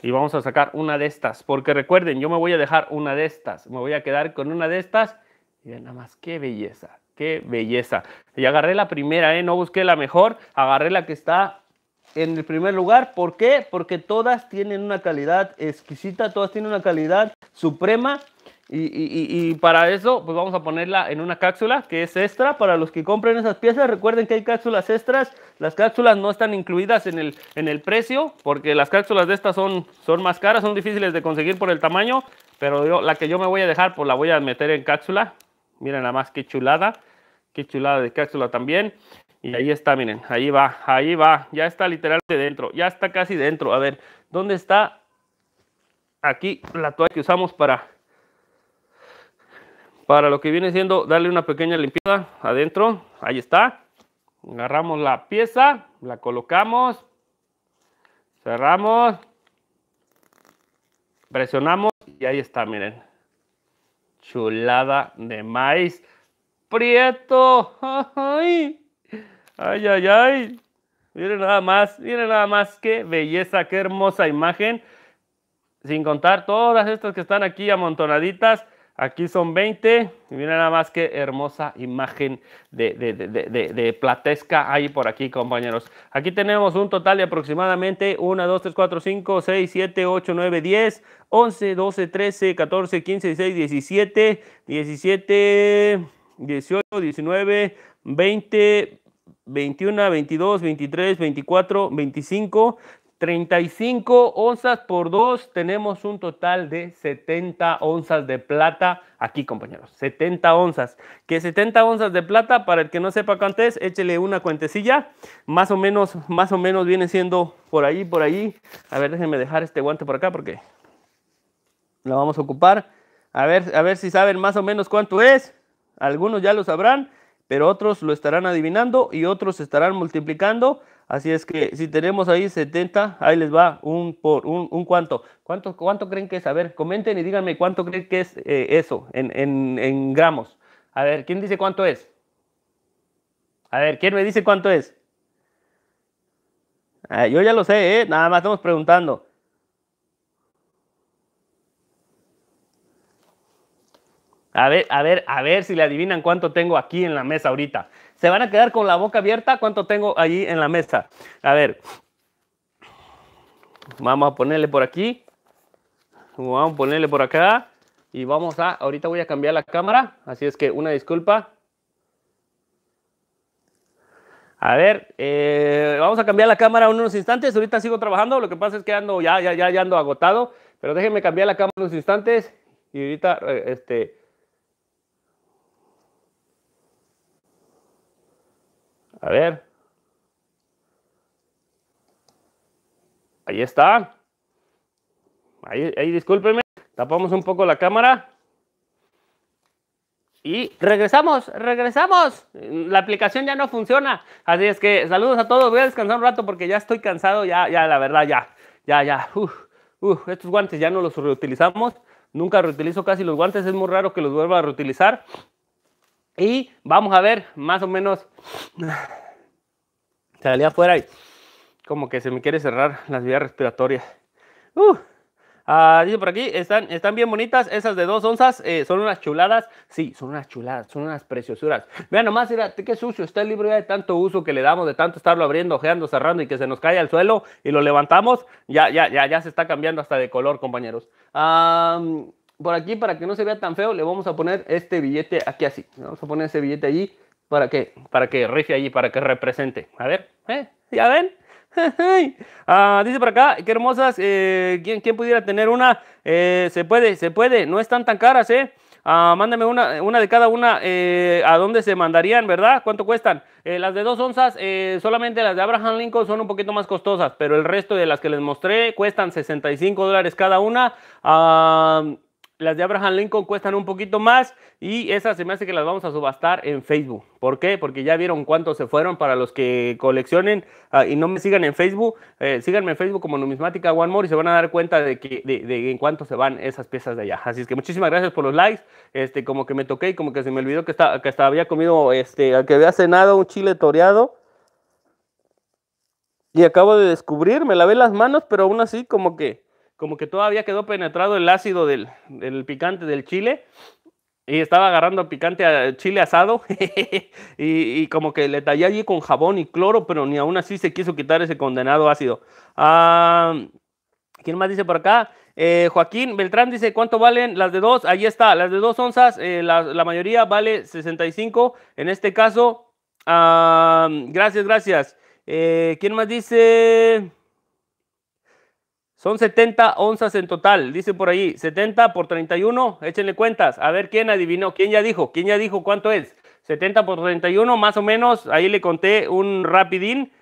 [SPEAKER 1] Y vamos a sacar una de estas, porque recuerden, yo me voy a dejar una de estas, me voy a quedar con una de estas. Y vean nada más, qué belleza, qué belleza. Y agarré la primera, ¿eh? no busqué la mejor, agarré la que está en el primer lugar. ¿Por qué? Porque todas tienen una calidad exquisita, todas tienen una calidad suprema. Y, para eso, pues vamos a ponerla en una cápsula que es extra. Para los que compren esas piezas, recuerden que hay cápsulas extras. Las cápsulas no están incluidas en el, en el precio, porque las cápsulas de estas son, son más caras, son difíciles de conseguir por el tamaño. Pero yo, la que yo me voy a dejar, pues la voy a meter en cápsula. Miren nada más qué chulada. Qué chulada de cápsula también. Y ahí está, miren, ahí va, ahí va, ya está literalmente dentro, ya está casi dentro. A ver, ¿dónde está aquí la toalla que usamos para, para lo que viene siendo darle una pequeña limpieza adentro? Ahí está. Agarramos la pieza, la colocamos, cerramos, presionamos y ahí está, miren. Chulada de maíz. Prieto. Ay, ay, ay. Miren nada más, miren nada más qué belleza, qué hermosa imagen. Sin contar todas estas que están aquí amontonaditas. Aquí son 20. miren nada más qué hermosa imagen de, de, de, platesca hay por aquí, compañeros. Aquí tenemos un total de aproximadamente 1, 2, 3, 4, 5, 6, 7, 8, 9, 10, 11, 12, 13, 14, 15, 16, 17, 17, 18, 19, 20. 21, 22, 23, 24, 25, 35 onzas por 2. Tenemos un total de 70 onzas de plata aquí, compañeros. 70 onzas. Que 70 onzas de plata, para el que no sepa cuánto es, échele una cuentecilla. Más o menos, más o menos viene siendo por ahí, por ahí. A ver, déjenme dejar este guante por acá porque lo vamos a ocupar. A ver, a ver si saben más o menos cuánto es. Algunos ya lo sabrán pero otros lo estarán adivinando y otros estarán multiplicando. Así es que si tenemos ahí 70, ahí les va un por un, un cuánto. cuánto. creen que es? A ver, comenten y díganme cuánto creen que es eh, eso en, en gramos. A ver, ¿quién dice cuánto es? A ver, ¿quién me dice cuánto es? Ah, yo ya lo sé, ¿eh? nada más estamos preguntando. A ver, a ver, a ver si le adivinan cuánto tengo aquí en la mesa ahorita. Se van a quedar con la boca abierta cuánto tengo allí en la mesa. A ver. Vamos a ponerle por aquí. Vamos a ponerle por acá. Y vamos a, ahorita voy a cambiar la cámara. Así es que una disculpa. A ver, eh, vamos a cambiar la cámara unos instantes. Ahorita sigo trabajando. Lo que pasa es que ando ya, ya, ya, ya ando agotado. Pero déjenme cambiar la cámara unos instantes. Y ahorita, eh, este, A ver. Ahí está. Ahí, discúlpenme, Tapamos un poco la cámara. Y regresamos, regresamos. La aplicación ya no funciona. Así es que saludos a todos. Voy a descansar un rato porque ya estoy cansado. Ya, ya, la verdad, ya, ya, ya. estos guantes ya no los reutilizamos. Nunca reutilizo casi los guantes. Es muy raro que los vuelva a reutilizar. Y vamos a ver más o menos. salía afuera y como que se me quiere cerrar las vías respiratorias. Uh, ah, dice por aquí, están, están bien bonitas esas de dos onzas. Eh, son unas chuladas. Sí, son unas chuladas, son unas preciosuras. Vean nomás, mira, qué sucio está el libro ya de tanto uso que le damos, de tanto estarlo abriendo, ojeando, cerrando y que se nos cae al suelo y lo levantamos. Ya, ya, ya, ya se está cambiando hasta de color, compañeros. Ah por aquí, para que no se vea tan feo, le vamos a poner este billete aquí así. Vamos a poner ese billete allí para que, para que rife allí, para que represente. A ver, ¿eh? ¿ya ven? Ah, dice por acá, qué hermosas. Eh, ¿quién, pudiera tener una? Eh, se puede, se puede. No están tan caras, ¿eh? Ah, mándame una, una de cada una. Eh, ¿A dónde se mandarían, verdad? ¿Cuánto cuestan? las de dos onzas, solamente las de Abraham Lincoln son un poquito más costosas, pero el resto de las que les mostré cuestan 65 dólares cada una. Ah, las de Abraham Lincoln cuestan un poquito más y esas se me hace que las vamos a subastar en Facebook. ¿Por qué? Porque ya vieron cuántos se fueron para los que coleccionen ah, y no me sigan en Facebook. Eh, síganme en Facebook como Numismática One More y se van a dar cuenta de, que, en cuánto se van esas piezas de allá. Así es que muchísimas gracias por los likes. Este, como que me toqué y como que se me olvidó que, está, que hasta había comido, este, que había cenado un chile toreado. Y acabo de descubrir, me lavé las manos, pero aún así como que como que todavía quedó penetrado el ácido del, picante del chile y estaba agarrando picante a chile asado y, como que le tallé allí con jabón y cloro, pero ni aún así se quiso quitar ese condenado ácido. ¿Quién más dice por acá? Eh, Joaquín Beltrán dice, ¿cuánto valen las de dos? Ahí está, las de dos onzas, eh, la, mayoría vale 65. En este caso, gracias, gracias. Eh, ¿Quién más dice? Son 70 onzas en total, dice por ahí. 70 por 31, échenle cuentas. A ver quién adivinó, quién ya dijo, quién ya dijo cuánto es. 70 por 31, más o menos, ahí le conté un rapidín.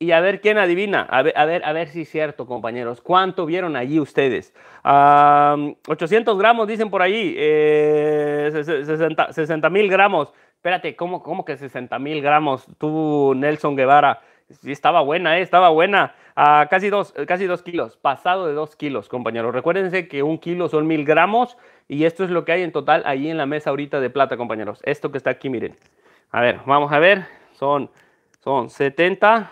[SPEAKER 1] Y a ver quién adivina. A ver, a ver, a ver si es cierto, compañeros. ¿Cuánto vieron allí ustedes? 800 gramos, dicen por ahí. 60 eh, mil gramos. Espérate, ¿cómo, que 60 mil gramos? Tú, Nelson Guevara. Sí, estaba buena, eh, estaba buena. Ah, casi dos, casi kilos, pasado de dos kilos, compañeros. Recuérdense que un kilo son mil gramos y esto es lo que hay en total ahí en la mesa ahorita de plata, compañeros. Esto que está aquí, miren. A ver, vamos a ver. Son, son 70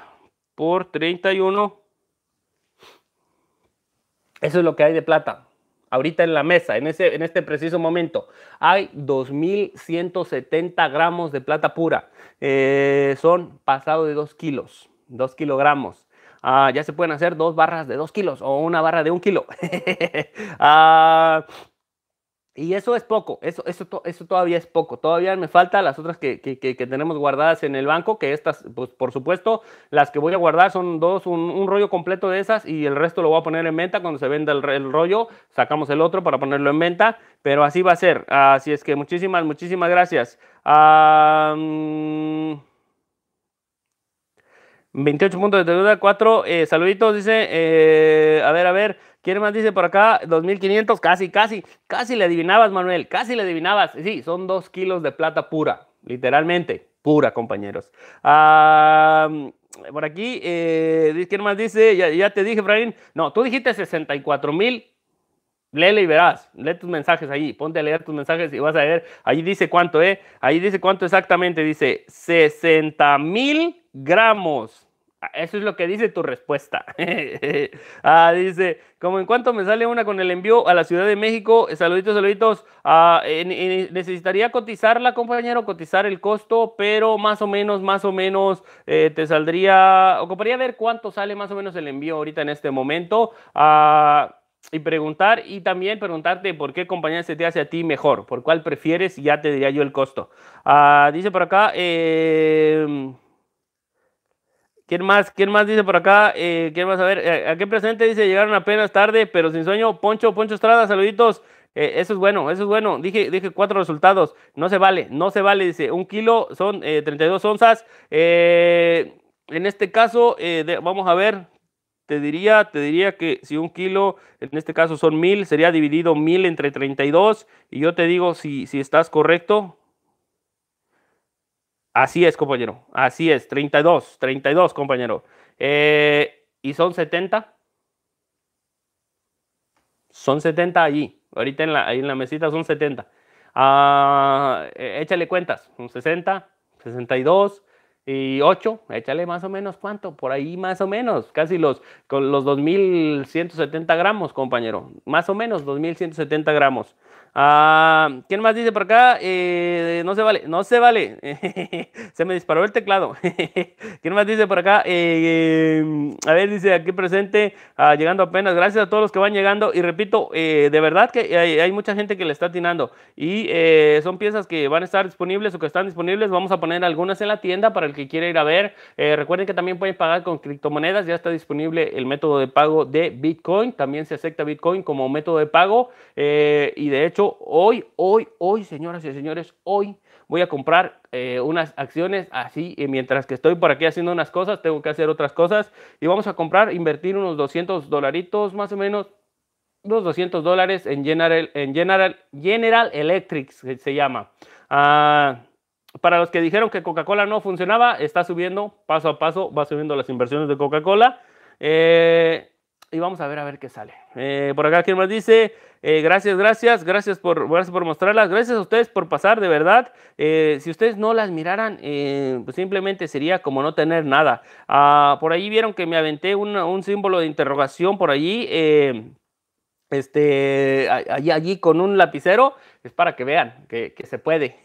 [SPEAKER 1] por 31. Eso es lo que hay de plata. Ahorita en la mesa, en, ese, en este preciso momento, hay 2.170 gramos de plata pura. Eh, son pasado de 2 kilos, 2 kilogramos. Ah, ya se pueden hacer dos barras de dos kilos o una barra de un kilo. Ah, y eso es poco, eso, eso, eso todavía es poco, todavía me falta las otras que, tenemos guardadas en el banco, que estas, pues por supuesto, las que voy a guardar son dos, un, rollo completo de esas y el resto lo voy a poner en venta, cuando se venda el, rollo sacamos el otro para ponerlo en venta, pero así va a ser, ah, así es que muchísimas, muchísimas gracias. Mm, 28 puntos de deuda, 4 eh, saluditos, dice, eh, a ver, a ver, ¿quién más dice por acá? 2.500, casi, casi, casi le adivinabas, Manuel, casi le adivinabas. Sí, son 2 kilos de plata pura, literalmente, pura, compañeros. por aquí, eh, ¿quién más dice? Ya, te dije, Brian, no, tú dijiste 64 mil Léele y verás, lee tus mensajes ahí, ponte a leer tus mensajes y vas a ver, ahí dice cuánto, ¿eh? Ahí dice cuánto exactamente, dice 60 mil gramos eso es lo que dice tu respuesta. Ah, dice, como en cuanto me sale una con el envío a la Ciudad de México, saluditos, saluditos. Ah, eh, necesitaría cotizar necesitaría cotizarla, compañero, cotizar el costo, pero más o menos, más o menos eh, te saldría, ocuparía ver cuánto sale más o menos el envío ahorita en este momento. Ah, y preguntar y también preguntarte por qué compañía se te hace a ti mejor, por cuál prefieres ya te diría yo el costo. dice por acá, eh, ¿Quién más? ¿Quién más dice por acá? Eh, ¿Quién más a ver? Eh, ¿A qué presente dice llegaron apenas tarde, pero sin sueño? Poncho, Poncho Estrada, saluditos. Eh, eso es bueno, eso es bueno. Dije, dije cuatro resultados. No se vale, no se vale. Dice, un kilo son 32 onzas. en este caso, vamos a ver, te diría, te diría que si un kilo, en este caso son mil, sería dividido mil entre 32. Y yo te digo si, si estás correcto. Así es, compañero. Así es. 32, 32, compañero. Eh, ¿Y son 70? Son 70 allí. Ahorita en la, mesita son 70. Ah, e, échale cuentas. son 60, 62 y 8. Échale más o menos cuánto. Por ahí más o menos. Casi los, los 2.170 gramos, compañero. Más o menos 2.170 gramos. Ah, ¿Quién más dice por acá? Eh, no se vale, no se vale. se me disparó el teclado. ¿Quién más dice por acá? Eh, eh, a ver, dice aquí presente, ah, llegando apenas. Gracias a todos los que van llegando. Y repito, de verdad que hay, hay, mucha gente que le está atinando. Y son piezas que van a estar disponibles o que están disponibles. Vamos a poner algunas en la tienda para el que quiera ir a ver. recuerden que también pueden pagar con criptomonedas. Ya está disponible el método de pago de Bitcoin. También se acepta Bitcoin como método de pago. y de hecho, hoy, hoy, hoy, señoras y señores, hoy voy a comprar eh, unas acciones así, y mientras que estoy por aquí haciendo unas cosas, tengo que hacer otras cosas, y vamos a comprar, invertir unos 200 dolaritos más o menos, unos 200 dólares en General, en General, General Electric, se, se llama. Ah, para los que dijeron que Coca-Cola no funcionaba, está subiendo paso a paso, va subiendo las inversiones de Coca-Cola. Eh, y vamos a ver a ver qué sale. Eh, por acá, quién más dice? Eh, gracias, gracias, gracias por, por mostrarlas, gracias a ustedes por pasar, de verdad. Eh, si ustedes no las miraran, pues simplemente sería como no tener nada. Ah, por ahí vieron que me aventé un símbolo de interrogación por allí, este, allí, allí con un lapicero. Es para que vean que, se puede.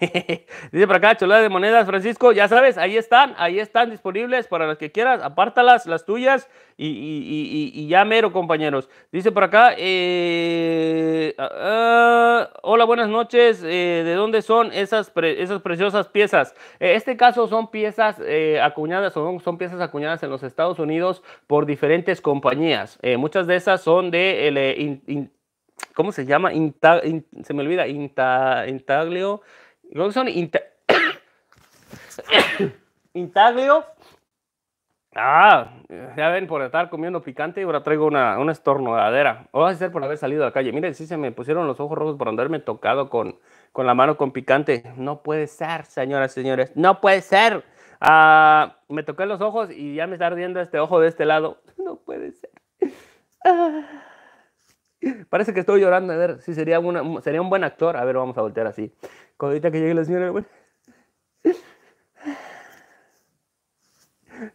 [SPEAKER 1] Dice por acá, chulada de monedas, Francisco. Ya sabes, ahí están, ahí están disponibles para las que quieras. Apártalas, las tuyas, y, ya mero, compañeros. Dice por acá, eh, ah, ah, hola, buenas noches. Eh, ¿De dónde son esas, esas preciosas piezas? En eh, este caso son piezas acuñadas, son, son piezas acuñadas en los Estados Unidos por diferentes compañías. muchas de esas son de... El, ¿cómo se llama? se me olvida, Intaglio, ¿cómo son? intaglio. Ah, ya ven, por estar comiendo picante y ahora traigo una, una estornudadera. O va a ser por haber salido a la calle. Miren, sí se me pusieron los ojos rojos por andarme tocado con, con la mano con picante. No puede ser, señoras, señores. No puede ser. Ah, me toqué los ojos y ya me está ardiendo este ojo de este lado. No puede ser. Ah. Parece que estoy llorando. A ver, si sería, una, sería un buen actor. A ver, vamos a voltear así. Cuando ahorita que llegue la señora,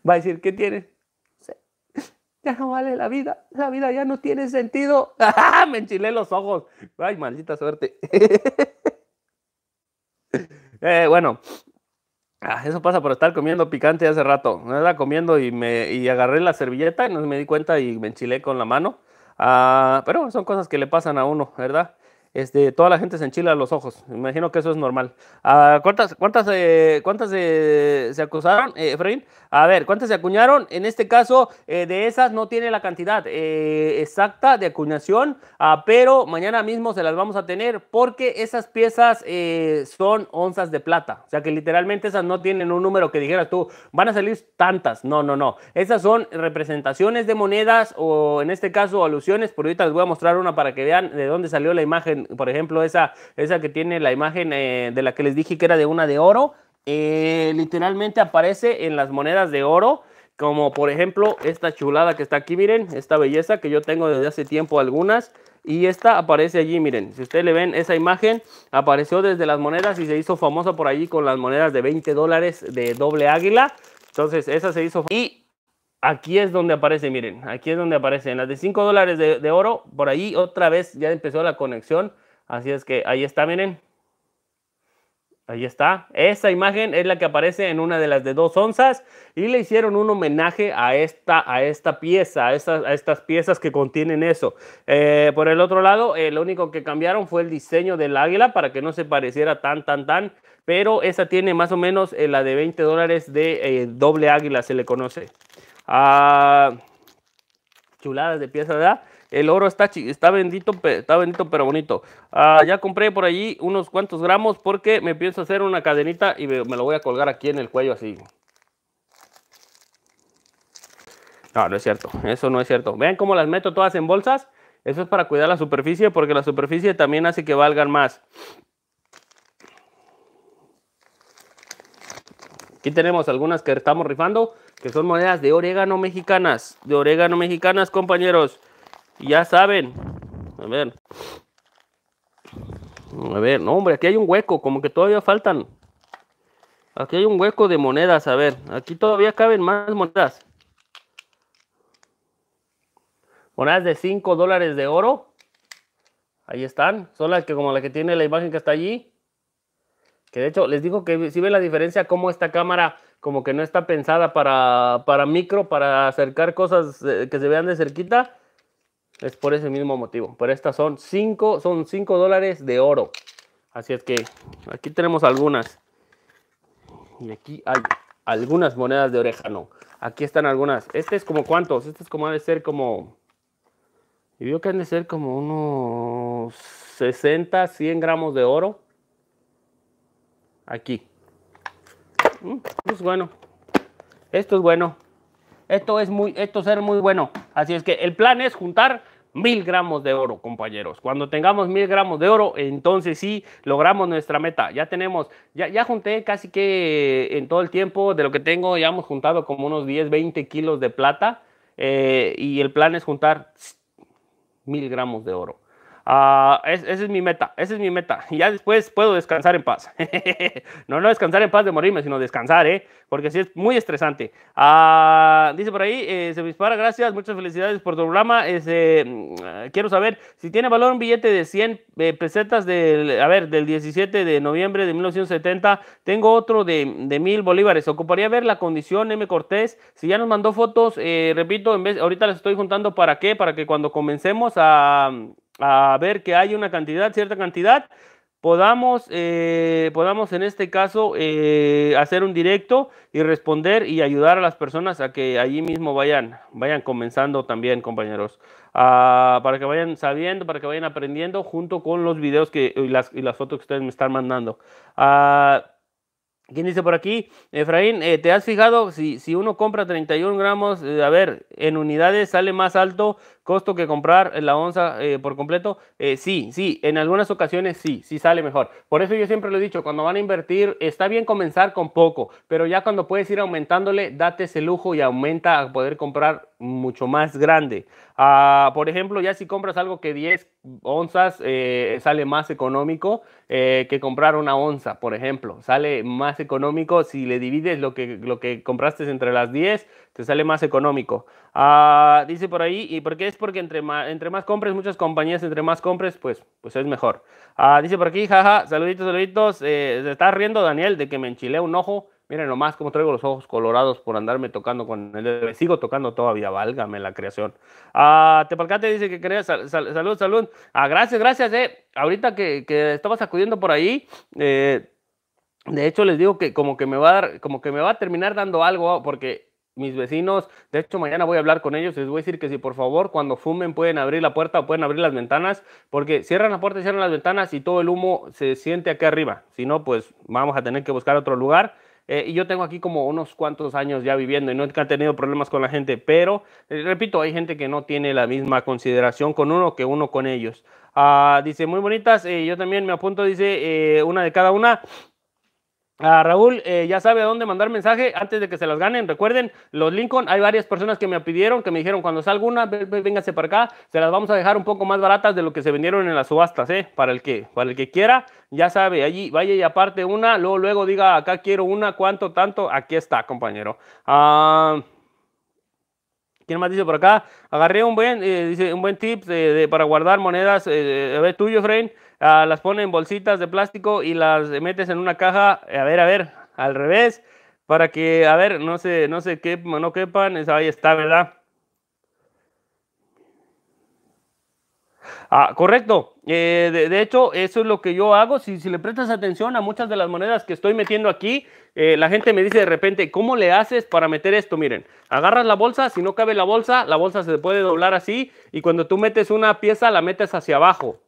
[SPEAKER 1] Va a decir, ¿qué tiene. Ya no vale la vida, la vida ya no tiene sentido. Me enchilé los ojos. Ay, maldita suerte. Eh, bueno, ah, eso pasa por estar comiendo picante hace rato. estaba comiendo y, me, y agarré la servilleta y no me di cuenta y me enchilé con la mano. Ah, pero son cosas que le pasan a uno, ¿verdad? Este, toda la gente se enchila los ojos. imagino que eso es normal. Ah, ¿Cuántas, cuántas, eh, cuántas eh, se acusaron, eh, Efraín? A ver, ¿cuántas se acuñaron? En este caso, eh, de esas no tiene la cantidad exacta de acuñación, ah, pero mañana mismo se las vamos a tener porque esas piezas son onzas de plata. O sea que literalmente esas no tienen un número que dijeras tú, van a salir tantas. No, no, no. Esas son representaciones de monedas o en este caso alusiones. Por ahorita les voy a mostrar una para que vean de dónde salió la imagen por ejemplo, esa, esa que tiene la imagen eh, de la que les dije que era de una de oro, eh, literalmente aparece en las monedas de oro, como por ejemplo esta chulada que está aquí, miren, esta belleza que yo tengo desde hace tiempo algunas, y esta aparece allí, miren, si ustedes le ven esa imagen, apareció desde las monedas y se hizo famosa por allí con las monedas de 20 dólares de doble águila, entonces esa se hizo... Y aquí es donde aparece, miren, aquí es donde aparece, en las de 5 dólares de, oro, por ahí otra vez ya empezó la conexión, así es que ahí está, miren, ahí está, esa imagen es la que aparece en una de las de 2 onzas y le hicieron un homenaje a esta, a esta pieza, a estas, a estas piezas que contienen eso. Eh, por el otro lado, eh, lo único que cambiaron fue el diseño del águila para que no se pareciera tan, tan, tan, pero esa tiene más o menos eh, la de 20 dólares de doble águila, se le conoce chuladas de pieza, ¿verdad? El oro está, está bendito, está bendito pero bonito. Ah, ya compré por allí unos cuantos gramos porque me pienso hacer una cadenita y me, lo voy a colgar aquí en el cuello así. No, no es cierto. Eso no es cierto. Vean cómo las meto todas en bolsas. Eso es para cuidar la superficie porque la superficie también hace que valgan más. Aquí tenemos algunas que estamos rifando que son monedas de orégano mexicanas. De orégano mexicanas, compañeros. Ya saben. A ver. A ver, no, hombre, aquí hay un hueco, como que todavía faltan. Aquí hay un hueco de monedas, a ver. Aquí todavía caben más monedas. Monedas de 5 dólares de oro. Ahí están. Son las que como la que tiene la imagen que está allí. Que de hecho les digo que si ven la diferencia como esta cámara como que no está pensada para, micro, para acercar cosas eh, que se vean de cerquita. Es por ese mismo motivo. Pero estas son 5 son dólares de oro. Así es que aquí tenemos algunas. Y aquí hay algunas monedas de oreja, no Aquí están algunas. Este es como cuántos. Este es como ha de ser como... Yo creo que han de ser como unos 60, 100 gramos de oro. Aquí. Esto mm, es bueno. Esto es bueno. Esto es muy, esto ser muy bueno. Así es que el plan es juntar mil gramos de oro, compañeros. Cuando tengamos mil gramos de oro, entonces sí logramos nuestra meta. Ya tenemos, ya, junté casi que en todo el tiempo de lo que tengo, ya hemos juntado como unos 10, 20 kilos de plata. Eh, y el plan es juntar mil gramos de oro. Ah, es, esa es mi meta, esa es mi meta. Y ya después puedo descansar en paz. no, no descansar en paz de morirme, sino descansar, ¿eh? Porque si es muy estresante. Ah, dice por ahí, eh, se dispara, gracias, muchas felicidades por tu programa. Este, mm, quiero saber si tiene valor un billete de 100 eh, pesetas del, a ver, del 17 de noviembre de 1970. Tengo otro de, de mil bolívares. Ocuparía ver la condición, M. Cortés. Si ya nos mandó fotos, eh, repito, en vez, ahorita las estoy juntando para qué, para que cuando comencemos a a ver que hay una cantidad, cierta cantidad, podamos, eh, podamos en este caso eh, hacer un directo y responder y ayudar a las personas a que allí mismo vayan, vayan comenzando también, compañeros, ah, para que vayan sabiendo, para que vayan aprendiendo junto con los videos que, y, las, fotos que ustedes me están mandando. Ah, ¿Quién dice por aquí? Efraín, eh, ¿te has fijado si, uno compra 31 gramos, a ver, en unidades sale más alto costo que comprar la onza eh, por completo, eh, sí, sí, en algunas ocasiones sí, sí sale mejor. Por eso yo siempre lo he dicho, cuando van a invertir, está bien comenzar con poco, pero ya cuando puedes ir aumentándole, date ese lujo y aumenta a poder comprar mucho más grande. Ah, por ejemplo, ya si compras algo que 10 onzas eh, sale más económico que comprar una onza, por ejemplo. Sale más económico si le divides lo que, lo que compraste entre las 10 te sale más económico. Ah, dice por ahí, ¿y por qué es? Porque entre más, entre más compres, muchas compañías, entre más compres, pues, pues es mejor. Ah, dice por aquí, jaja, saluditos, saluditos. Eh, se está riendo Daniel de que me enchilé un ojo. Miren nomás cómo traigo los ojos colorados por andarme tocando con el dedo. Sigo tocando todavía, válgame la creación. Te ah, Tepalcate dice que quería salud, salud. Ah, gracias, gracias, eh. Ahorita que, que estaba acudiendo por ahí, eh, de hecho les digo que como que me va a dar, como que me va a terminar dando algo, porque mis vecinos. De hecho, mañana voy a hablar con ellos. Les voy a decir que si por favor, cuando fumen, pueden abrir la puerta o pueden abrir las ventanas, porque cierran la puerta y cierran las ventanas y todo el humo se siente aquí arriba. Si no, pues vamos a tener que buscar otro lugar. Eh, y yo tengo aquí como unos cuantos años ya viviendo y no he tenido problemas con la gente, pero eh, repito, hay gente que no tiene la misma consideración con uno que uno con ellos. Ah, dice, muy bonitas, eh, yo también me apunto, dice, eh, una de cada una. Raúl, eh, ya sabe a dónde mandar mensaje antes de que se las ganen. Recuerden, los Lincoln, hay varias personas que me pidieron, que me dijeron, cuando salga una, véngase para acá, se las vamos a dejar un poco más baratas de lo que se vendieron en las subastas, ¿eh? Para el que, para el que quiera, ya sabe, allí vaya y aparte una, luego, luego diga, acá quiero una, cuánto, tanto, aquí está, compañero. Ah... ¿Quién más dice por acá? Agarré un buen, eh, dice, un buen tip de, para guardar monedas. Eh, eh, a ver, tuyo, Fren. Ah, las pone en bolsitas de plástico y las metes en una caja. A ver, a ver, al revés. Para que, a ver, no se no sé qué, no quepan. Ahí está, ¿verdad? Ah, correcto. Eh, de, hecho, eso es lo que yo hago. Si, le prestas atención a muchas de las monedas que estoy metiendo aquí, eh, la gente me dice de repente, ¿cómo le haces para meter esto? Miren, agarras la bolsa, si no cabe la bolsa, la bolsa se puede doblar así y cuando tú metes una pieza, la metes hacia abajo.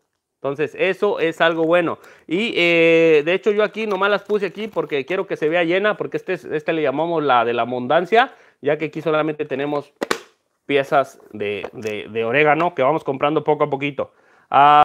[SPEAKER 1] Entonces, eso es algo bueno. Y eh, de hecho, yo aquí nomás las puse aquí porque quiero que se vea llena, porque este, este le llamamos la de la abundancia, ya que aquí solamente tenemos piezas de, orégano que vamos comprando poco a poquito. Ah,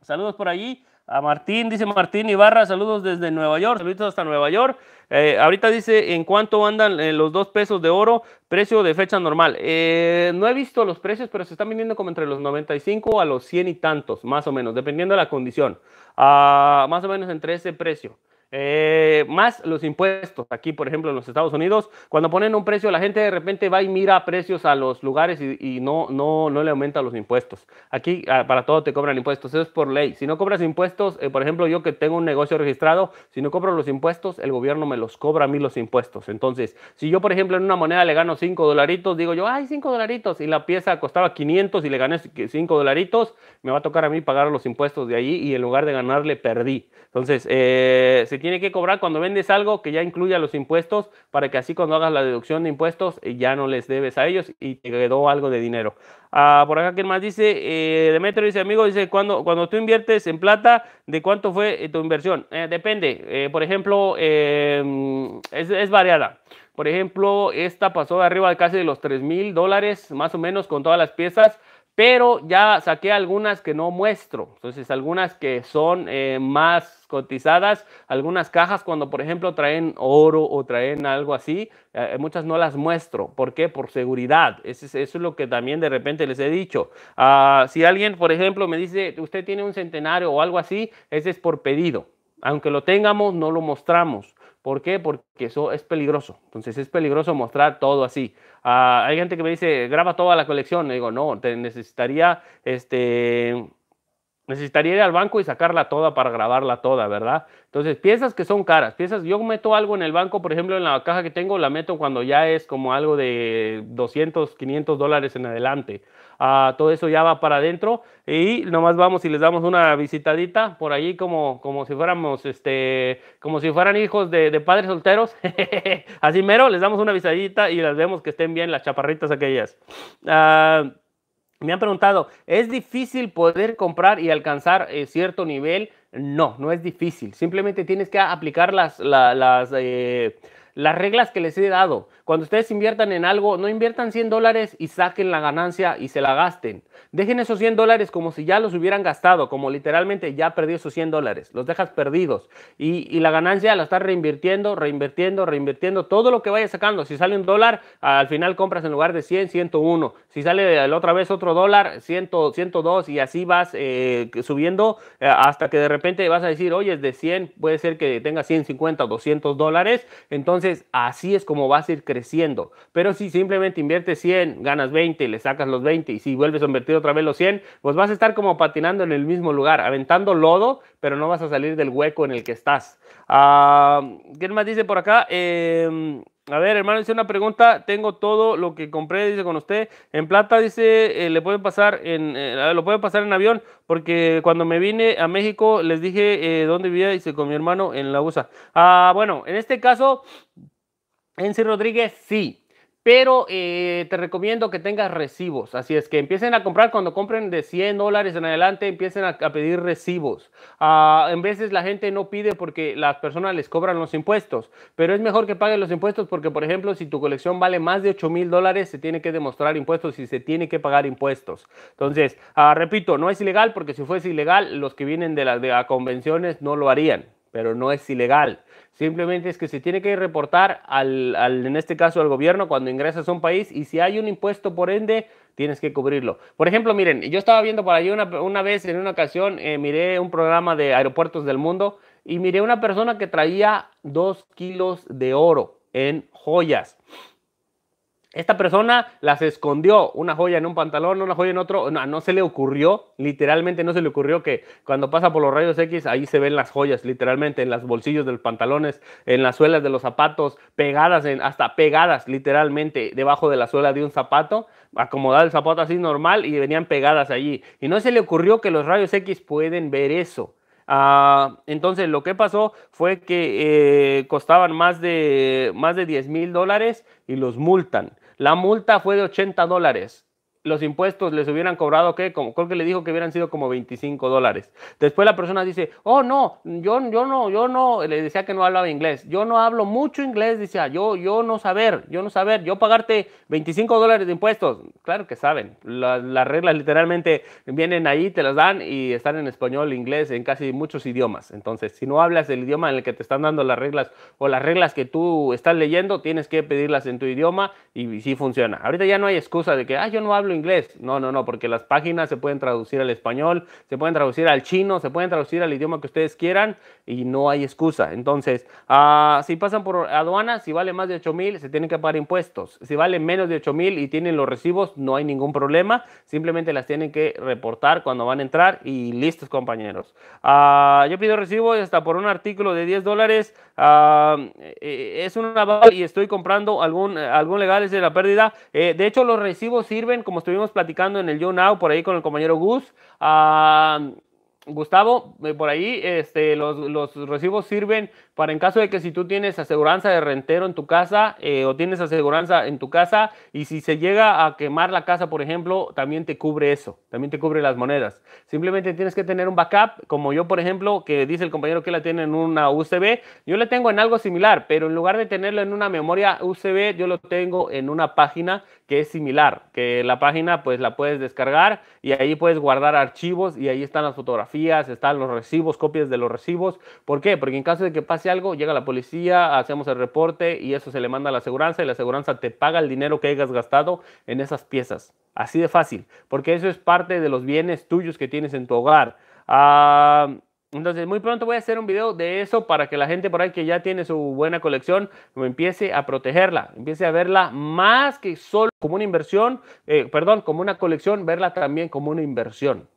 [SPEAKER 1] saludos por allí. A Martín, dice Martín Ibarra, saludos desde Nueva York, saludos hasta Nueva York. Eh, ahorita dice, ¿en cuánto andan eh, los dos pesos de oro? Precio de fecha normal. Eh, no he visto los precios, pero se están viniendo como entre los 95 a los 100 y tantos, más o menos, dependiendo de la condición. Ah, más o menos entre ese precio. Eh, más los impuestos. Aquí, por ejemplo, en los Estados Unidos, cuando ponen un precio, la gente de repente va y mira precios a los lugares y, no, no, no le aumenta los impuestos. Aquí ah, para todo te cobran impuestos, eso es por ley. Si no cobras impuestos, eh, por ejemplo, yo que tengo un negocio registrado, si no cobro los impuestos, el gobierno me los cobra a mí los impuestos. Entonces, si yo, por ejemplo, en una moneda le gano 5 dolaritos, digo yo, ay, 5 dolaritos, y la pieza costaba 500 y le gané 5 dolaritos, me va a tocar a mí pagar los impuestos de ahí y en lugar de ganarle, perdí. Entonces, eh, si tiene que cobrar cuando vendes algo que ya incluya los impuestos para que así cuando hagas la deducción de impuestos eh, ya no les debes a ellos y te quedó algo de dinero. Ah, por acá, que más dice? Eh, Demetrio dice, amigo, dice, cuando, cuando tú inviertes en plata, ¿de cuánto fue eh, tu inversión? Eh, depende. por ejemplo, em, es, variada. Por ejemplo, esta pasó de arriba de casi de los 3 mil dólares, más o menos, con todas las piezas pero ya saqué algunas que no muestro. Entonces, algunas que son eh, más cotizadas, algunas cajas cuando, por ejemplo, traen oro o traen algo así, eh, muchas no las muestro. ¿Por qué? Por seguridad. Eso es, lo que también de repente les he dicho. Ah, si alguien, por ejemplo, me dice, usted tiene un centenario o algo así, ese es por pedido. Aunque lo tengamos, no lo mostramos. ¿Por qué? Porque eso es peligroso. Entonces es peligroso mostrar todo así. Ah, hay gente que me dice, graba toda la colección. digo, no, te necesitaría, este, necesitaría ir al banco y sacarla toda para grabarla toda, ¿verdad? Entonces, piezas que son caras, piezas, yo meto algo en el banco, por ejemplo, en la caja que tengo, la meto cuando ya es como algo de 200, 500 dólares en adelante todo eso ya va para adentro y nomás vamos y les damos una visitadita por allí como, como si fuéramos, este, como si fueran hijos de, de padres solteros. Así mero, les damos una visitadita y las vemos que estén bien las chaparritas aquellas. Ah, me han preguntado, ¿es difícil poder comprar y alcanzar eh, cierto nivel? No, no es difícil. Simplemente tienes que aplicar las, las eh, las reglas que les he dado. Cuando ustedes inviertan en algo, no inviertan 100 dólares y saquen la ganancia y se la gasten. Dejen esos 100 dólares como si ya los hubieran gastado, como literalmente ya perdió esos 100 dólares. Los dejas perdidos y, la ganancia la estás reinvirtiendo, reinvirtiendo, reinvirtiendo. Todo lo que vayas sacando. Si sale un dólar, al final compras en lugar de 100, 101. Si sale la otra vez otro dólar, 100, 102 y así vas eh, subiendo eh, hasta que de repente vas a decir, oye, es de 100, puede ser que tenga 150 o 200 dólares. Entonces, así es como vas a ir creciendo. Pero si simplemente inviertes 100, ganas 20, le sacas los 20 y si vuelves a invertir otra vez los 100, pues vas a estar como patinando en el mismo lugar, aventando lodo, pero no vas a salir del hueco en el que estás. Ah, ¿Quién más dice por acá? Eh, a ver, hermano, hice una pregunta. Tengo todo lo que compré, dice con usted. En plata, dice, eh, le pueden pasar en, eh, lo pueden pasar en avión, porque cuando me vine a México les dije eh, dónde vivía, dice, con mi hermano en la USA. Ah, bueno, en este caso, Enci Rodríguez, sí pero eh, te recomiendo que tengas recibos. Así es que empiecen a comprar cuando compren de 100 dólares en adelante, empiecen a, pedir recibos. Ah, en veces la gente no pide porque las personas les cobran los impuestos, pero es mejor que paguen los impuestos porque, por ejemplo, si tu colección vale más de 8 mil dólares, se tiene que demostrar impuestos y se tiene que pagar impuestos. Entonces, ah, repito, no es ilegal porque si fuese ilegal, los que vienen de las convenciones no lo harían, pero no es ilegal. Simplemente es que se tiene que reportar al, en este caso al gobierno cuando ingresas a un país y si hay un impuesto por ende, tienes que cubrirlo. Por ejemplo, miren, yo estaba viendo por allá una, vez, en una ocasión, eh, miré un programa de aeropuertos del mundo y miré una persona que traía dos kilos de oro en joyas. Esta persona las escondió, una joya en un pantalón, una joya en otro, no, se le ocurrió, literalmente no se le ocurrió que cuando pasa por los rayos X ahí se ven las joyas, literalmente en los bolsillos de los pantalones, en las suelas de los zapatos, pegadas, en, hasta pegadas literalmente debajo de la suela de un zapato, acomodar el zapato así normal y venían pegadas allí. Y no se le ocurrió que los rayos X pueden ver eso. Ah, entonces lo que pasó fue que eh, costaban más de, más de 10 mil dólares y los multan. La multa fue de 80 dólares los impuestos les hubieran cobrado, ¿qué? Como, creo que le dijo que hubieran sido como 25 dólares. Después la persona dice, oh, no, yo, yo no, yo no, le decía que no hablaba inglés, yo no hablo mucho inglés, decía, ah, yo, yo no saber, yo no saber, yo pagarte 25 dólares de impuestos. Claro que saben, las reglas literalmente vienen ahí, te las dan y están en español, inglés, en casi muchos idiomas. Entonces, si no hablas el idioma en el que te están dando las reglas o las reglas que tú estás leyendo, tienes que pedirlas en tu idioma y, y sí funciona. Ahorita ya no hay excusa de que, ah, yo no hablo inglés. No, no, no, porque las páginas se pueden traducir al español, se pueden traducir al chino, se pueden traducir al idioma que ustedes quieran y no hay excusa. Entonces, ah, si pasan por aduanas, si vale más de 8 mil, se tienen que pagar impuestos. Si vale menos de 8 mil y tienen los recibos, no hay ningún problema. Simplemente las tienen que reportar cuando van a entrar y listos, compañeros. Ah, yo pido recibos hasta por un artículo de 10 dólares. Ah, eh, eh, es una y estoy comprando algún, algún legal de la pérdida. Eh, de hecho, los recibos sirven como estuvimos platicando en el Yo Now, por ahí con el compañero Gus, ah, Gustavo, eh, por ahí este, los, recibos sirven para en caso de que si tú tienes aseguranza de rentero en tu casa eh, o tienes aseguranza en tu casa y si se llega a quemar la casa, por ejemplo, también te cubre eso, también te cubre las monedas. Simplemente tienes que tener un backup, como yo, por ejemplo, que dice el compañero que la tiene en una USB, yo la tengo en algo similar, pero en lugar de tenerlo en una memoria USB, yo lo tengo en una página que es similar, que la página pues la puedes descargar y ahí puedes guardar archivos y ahí están las fotografías, están los recibos, copias de los recibos. ¿Por qué? Porque en caso de que pase algo, llega la policía, hacemos el reporte y eso se le manda a la aseguranza y la aseguranza te paga el dinero que hayas gastado en esas piezas. Así de fácil, porque eso es parte de los bienes tuyos que tienes en tu hogar. Ah, entonces, muy pronto voy a hacer un video de eso para que la gente por ahí que ya tiene su buena colección empiece a protegerla, empiece a verla más que solo como una inversión, eh, perdón, como una colección, verla también como una inversión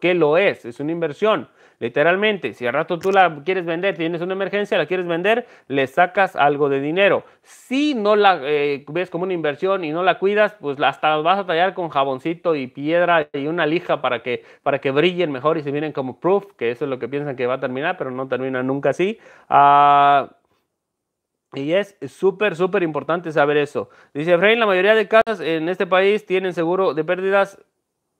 [SPEAKER 1] qué lo es, es una inversión. Literalmente, si al rato tú la quieres vender, tienes una emergencia, la quieres vender, le sacas algo de dinero. Si no la eh, ves como una inversión y no la cuidas, pues hasta vas a tallar con jaboncito y piedra y una lija para que, para que brillen mejor y se miren como proof, que eso es lo que piensan que va a terminar, pero no termina nunca así. Ah, y es súper, súper importante saber eso. Dice rey la mayoría de casas en este país tienen seguro de pérdidas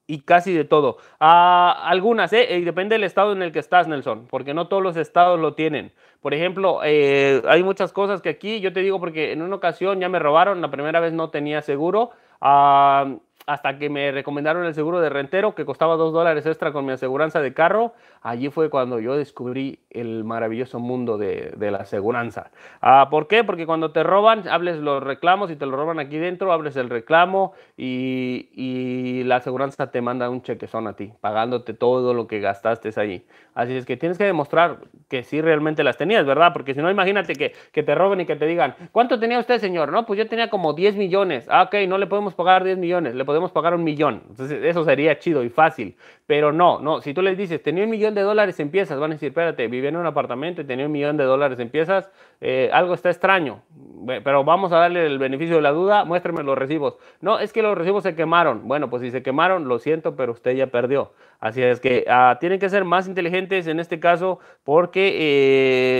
[SPEAKER 1] y casi de todo. algunas, ¿eh? ¿eh? depende del estado en el que estás, Nelson, porque no todos los estados lo tienen. Por ejemplo, eh, hay muchas cosas que aquí, yo te digo porque en una ocasión ya me robaron, la primera vez no tenía seguro. Ah, hasta que me recomendaron el seguro de rentero que costaba 2 dólares extra con mi aseguranza de carro. Allí fue cuando yo descubrí el maravilloso mundo de, de la aseguranza. Ah, ¿Por qué? Porque cuando te roban, hables los reclamos y te lo roban aquí dentro, hables el reclamo y, y, la aseguranza te manda un chequezón a ti, pagándote todo lo que gastaste allí. Así es que tienes que demostrar que sí realmente las tenías, ¿verdad? Porque si no, imagínate que, que te roben y que te digan, ¿cuánto tenía usted, señor? No, pues yo tenía como 10 millones. Ah, ok, no le podemos pagar 10 millones. Le podemos pagar un millón. Entonces, eso sería chido y fácil. Pero no, no, si tú les dices, tenía un millón de dólares en piezas, van a decir, espérate, vivía en un apartamento y tenía un millón de dólares en piezas, eh, algo está extraño. Eh, pero vamos a darle el beneficio de la duda, muéstrame los recibos. No, es que los recibos se quemaron. Bueno, pues si se quemaron, lo siento, pero usted ya perdió. Así es que ah, tienen que ser más inteligentes en este caso porque,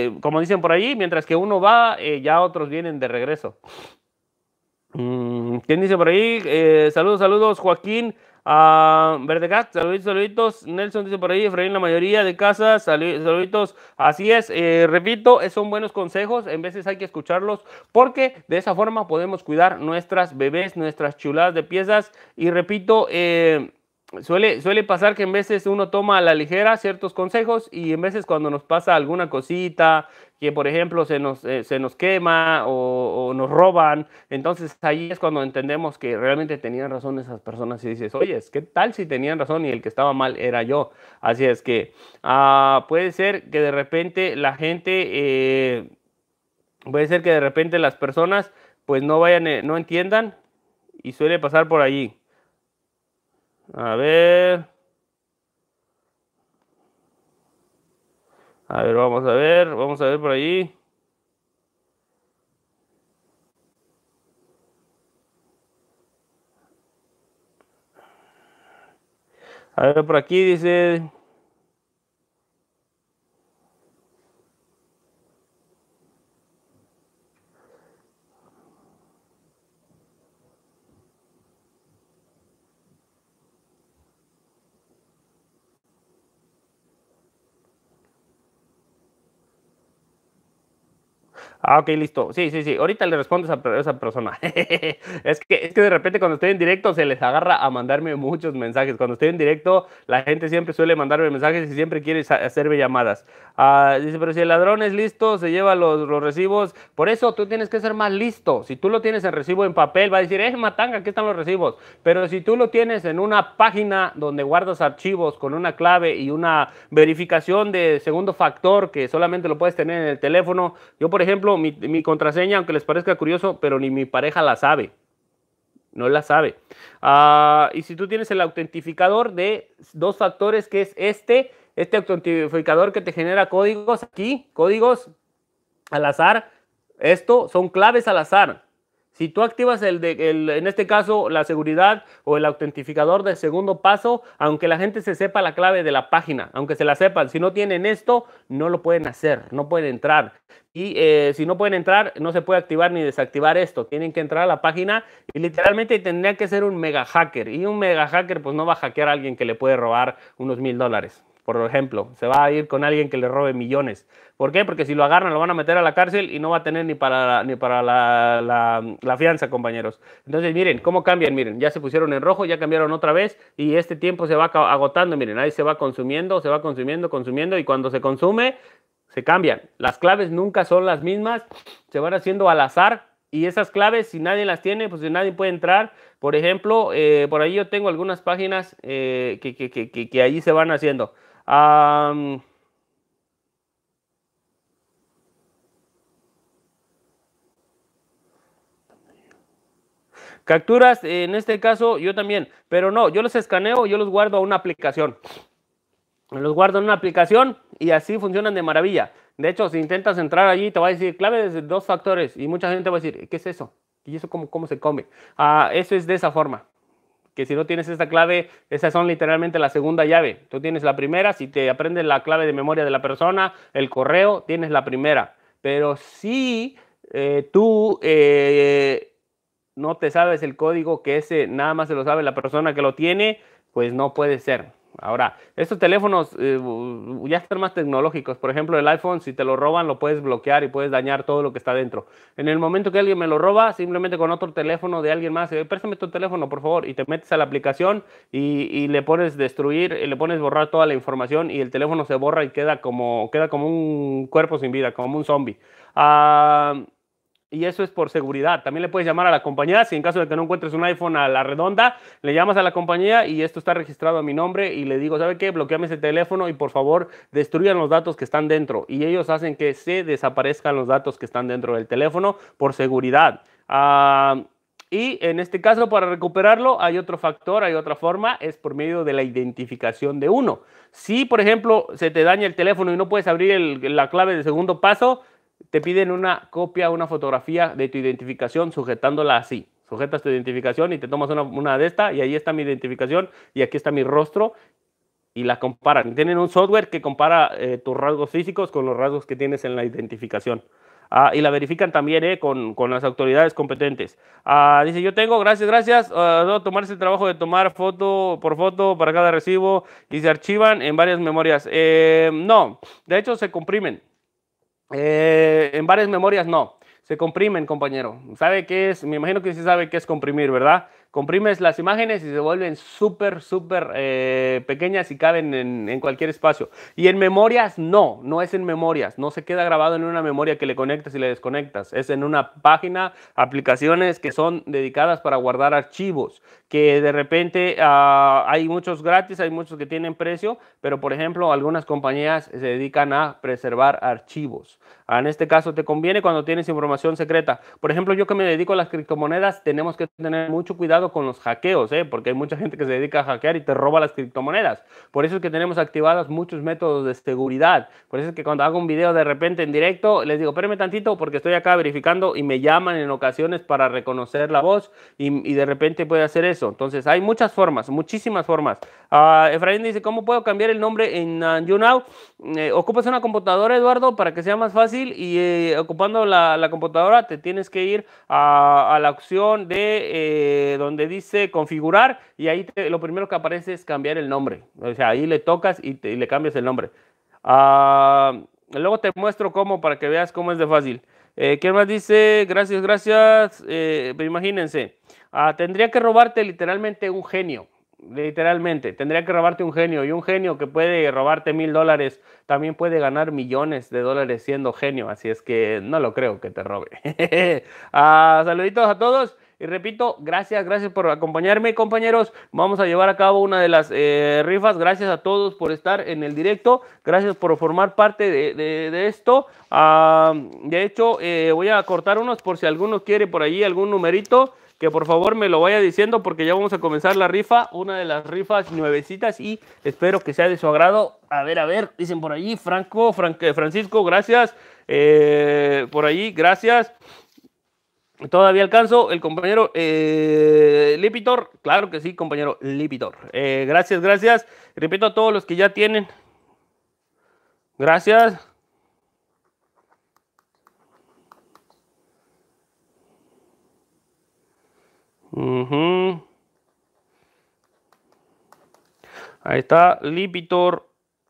[SPEAKER 1] eh, como dicen por allí, mientras que uno va, ya otros vienen de regreso. Mm, ¿Quién dice por ahí? Eh, saludos, saludos, Joaquín. a Verdegat, saluditos, saluditos. Nelson dice por ahí, Efraín, la mayoría de casas, saluditos. Así es, eh, repito, son buenos consejos, en veces hay que escucharlos porque de esa forma podemos cuidar nuestras bebés, nuestras chuladas de piezas. Y repito, eh, suele, pasar que en veces uno toma a la ligera ciertos consejos y en veces cuando nos pasa alguna cosita, que por ejemplo se nos, eh, se nos quema o, nos roban, entonces ahí es cuando entendemos que realmente tenían razón esas personas y dices, oye, ¿qué tal si tenían razón y el que estaba mal era yo? Así es que ah, puede ser que de repente la gente, eh, puede ser que de repente las personas pues no vayan, eh, no entiendan y suele pasar por allí. A ver. A ver, vamos a ver, vamos a ver por allí. A ver, por aquí dice Ah, ok, listo. Sí, sí, sí. Ahorita le respondo a esa, persona. es, que, es que de repente cuando estoy en directo se les agarra a mandarme muchos mensajes. Cuando estoy en directo, la gente siempre suele mandarme mensajes y siempre quiere hacerme llamadas. Ah, dice, pero si el ladrón es listo, se lleva los, los, recibos. Por eso tú tienes que ser más listo. Si tú lo tienes en recibo en papel, va a decir, eh, matanga, aquí están los recibos. Pero si tú lo tienes en una página donde guardas archivos con una clave y una verificación de segundo factor que solamente lo puedes tener en el teléfono. Yo, por ejemplo, mi, contraseña, aunque les parezca curioso, pero ni mi pareja la sabe. No la sabe. Ah, y si tú tienes el autentificador de dos factores, que es este, este autentificador que te genera códigos aquí, códigos al azar, esto son claves al azar. Si tú activas el, de, en este caso la seguridad o el autentificador de segundo paso, aunque la gente se sepa la clave de la página, aunque se la sepan, si no tienen esto, no lo pueden hacer, no pueden entrar. Y eh, si no pueden entrar, no se puede activar ni desactivar esto. Tienen que entrar a la página y literalmente tendría que ser un mega hacker. Y un mega hacker pues no va a hackear a alguien que le puede robar unos mil dólares por ejemplo, se va a ir con alguien que le robe millones. ¿Por qué? Porque si lo agarran lo van a meter a la cárcel y no va a tener ni para, ni para la, la, fianza, compañeros. Entonces, miren, cómo cambian, miren, ya se pusieron en rojo, ya cambiaron otra vez y este tiempo se va agotando, miren, ahí se va consumiendo, se va consumiendo, consumiendo y cuando se consume, se cambian. Las claves nunca son las mismas, se van haciendo al azar y esas claves, si nadie las tiene, pues si nadie puede entrar. Por ejemplo, eh, por ahí yo tengo algunas páginas eh, que, que, que, que, ahí se van haciendo. Capturas, en este caso yo también, pero no, yo los escaneo, yo los guardo a una aplicación. Los guardo en una aplicación y así funcionan de maravilla. De hecho, si intentas entrar allí, te va a decir clave de dos factores y mucha gente va a decir, ¿qué es eso? ¿Y eso cómo, cómo se come? Ah, eso es de esa forma que si no tienes esta clave, esas son literalmente la segunda llave. Tú tienes la primera, si te aprendes la clave de memoria de la persona, el correo, tienes la primera. Pero si eh, tú eh, no te sabes el código que ese nada más se lo sabe la persona que lo tiene, pues no puede ser. Ahora, estos teléfonos eh, ya están más tecnológicos. Por ejemplo, el iPhone, si te lo roban, lo puedes bloquear y puedes dañar todo lo que está dentro. En el momento que alguien me lo roba, simplemente con otro teléfono de alguien más, eh, préstame tu teléfono, por favor, y te metes a la aplicación y, le pones destruir, y eh, le pones borrar toda la información y el teléfono se borra y queda como, queda como un cuerpo sin vida, como un zombie. Ah, y eso es por seguridad. También le puedes llamar a la compañía, si en caso de que no encuentres un iPhone a la redonda, le llamas a la compañía y esto está registrado a mi nombre y le digo, ¿sabe qué? Bloqueame ese teléfono y por favor destruyan los datos que están dentro. Y ellos hacen que se desaparezcan los datos que están dentro del teléfono por seguridad. Ah, y en este caso, para recuperarlo, hay otro factor, hay otra forma, es por medio de la identificación de uno. Si, por ejemplo, se te daña el teléfono y no puedes abrir la clave de segundo paso, te piden una copia, una fotografía de tu identificación sujetándola así. Sujetas tu identificación y te tomas una, de esta y ahí está mi identificación y aquí está mi rostro y la comparan. Tienen un software que compara eh, tus rasgos físicos con los rasgos que tienes en la identificación. Ah, y la verifican también eh, con, con, las autoridades competentes. Ah, dice, yo tengo, gracias, gracias, no, ah, tomarse este el trabajo de tomar foto por foto para cada recibo y se archivan en varias memorias. Eh, no, de hecho se comprimen. Eh, en varias memorias no, se comprimen, compañero. ¿Sabe qué es? Me imagino que sí sabe qué es comprimir, ¿verdad? comprimes las imágenes y se vuelven súper, súper eh, pequeñas y caben en, cualquier espacio. Y en memorias no, no es en memorias, no se queda grabado en una memoria que le conectas y le desconectas, es en una página, aplicaciones que son dedicadas para guardar archivos, que de repente ah, hay muchos gratis, hay muchos que tienen precio, pero por ejemplo algunas compañías se dedican a preservar archivos. Ah, en este caso te conviene cuando tienes información secreta. Por ejemplo, yo que me dedico a las criptomonedas, tenemos que tener mucho cuidado con los hackeos, ¿eh? porque hay mucha gente que se dedica a hackear y te roba las criptomonedas. Por eso es que tenemos activados muchos métodos de seguridad. Por eso es que cuando hago un video de repente en directo, les digo, espérame tantito porque estoy acá verificando y me llaman en ocasiones para reconocer la voz y, de repente puede hacer eso. Entonces hay muchas formas, muchísimas formas. Ah, Efraín dice, ¿cómo puedo cambiar el nombre en ah, YouNow? Eh, ocupas una computadora, Eduardo, para que sea más fácil y eh, ocupando la, computadora te tienes que ir a, la opción de donde donde dice configurar y ahí lo primero que aparece es cambiar el nombre. O sea, ahí le tocas y, le cambias el nombre. Ah, luego te muestro cómo para que veas cómo es de fácil. Eh, ¿Quién más dice? Gracias, gracias. Eh, pues imagínense, ah, tendría que robarte literalmente un genio. Literalmente, tendría que robarte un genio y un genio que puede robarte mil dólares también puede ganar millones de dólares siendo genio, así es que no lo creo que te robe. ah, saluditos a todos. Y repito, gracias, gracias por acompañarme, compañeros. Vamos a llevar a cabo una de las eh, rifas. Gracias a todos por estar en el directo. Gracias por formar parte de, esto. de hecho, eh, voy a cortar unos por si alguno quiere por allí algún numerito que por favor me lo vaya diciendo porque ya vamos a comenzar la rifa, una de las rifas nuevecitas y espero que sea de su agrado. A ver, a ver, dicen por allí, Franco, eh, Francisco, gracias. por allí, gracias. Todavía alcanzo el compañero eh, Lipitor. Claro que sí, compañero Lipitor. Eh, gracias, gracias. Repito a todos los que ya tienen. Gracias. Ahí está Lipitor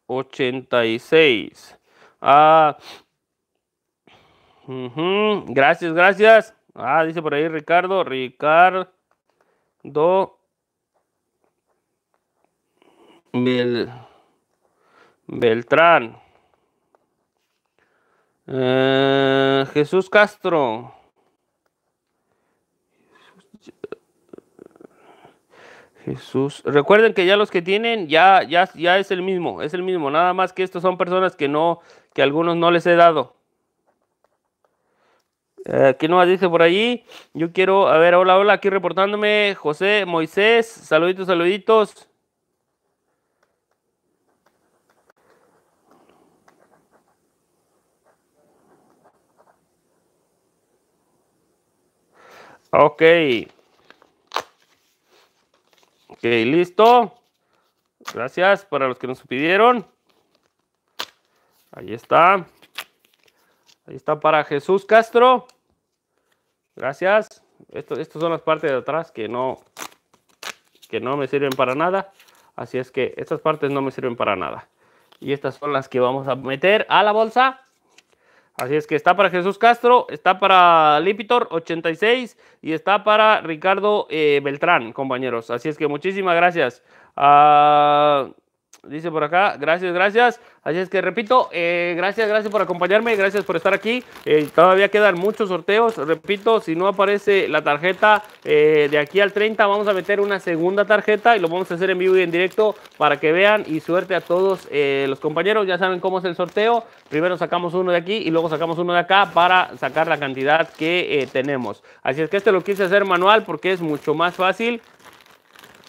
[SPEAKER 1] 86. Ah. Gracias, gracias. Ah, dice por ahí Ricardo. Ricardo. Beltrán. Eh, Jesús Castro. Jesús. Recuerden que ya los que tienen, ya, ya, ya es el mismo, es el mismo. Nada más que estos son personas que no, que algunos no les he dado. ¿Qué nos dice por ahí? Yo quiero, a ver, hola, hola, aquí reportándome José Moisés, saluditos, saluditos. Ok. Ok, listo. Gracias para los que nos pidieron. Ahí está. Ahí está para Jesús Castro. Gracias. Esto, estas son las partes de atrás que no, que no me sirven para nada. Así es que estas partes no me sirven para nada. Y estas son las que vamos a meter a la bolsa. Así es que está para Jesús Castro, está para Lipitor 86 y está para Ricardo eh, Beltrán, compañeros. Así es que muchísimas gracias. Ah, Dice por acá, gracias, gracias. Así es que repito, eh, gracias, gracias por acompañarme, gracias por estar aquí. Eh, todavía quedan muchos sorteos. Repito, si no aparece la tarjeta eh, de aquí al 30, vamos a meter una segunda tarjeta y lo vamos a hacer en vivo y en directo para que vean y suerte a todos los compañeros. Ya saben cómo es el sorteo. Primero sacamos uno de aquí y luego sacamos uno de acá para sacar la cantidad que tenemos. Así es que este lo quise hacer manual porque es mucho más fácil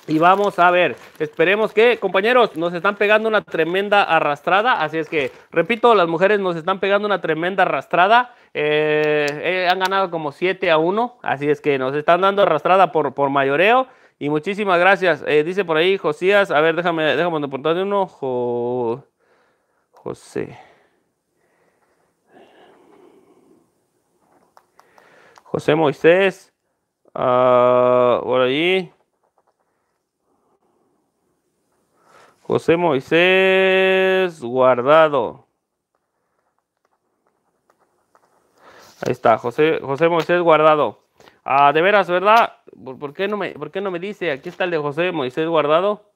[SPEAKER 1] y vamos a ver, esperemos que, compañeros, nos están pegando una tremenda arrastrada. Así es que, repito, las mujeres nos están pegando una tremenda arrastrada. Eh, eh, han ganado como 7 a 1. Así es que nos están dando arrastrada por, por mayoreo. Y muchísimas gracias. Eh, dice por ahí Josías. A ver, déjame, déjame de uno. José. José Moisés. Ah, por allí. José Moisés Guardado. Ahí está, José, José Moisés Guardado. Ah, de veras, ¿verdad? ¿Por, qué no me, ¿Por qué no me dice? Aquí está el de José Moisés Guardado.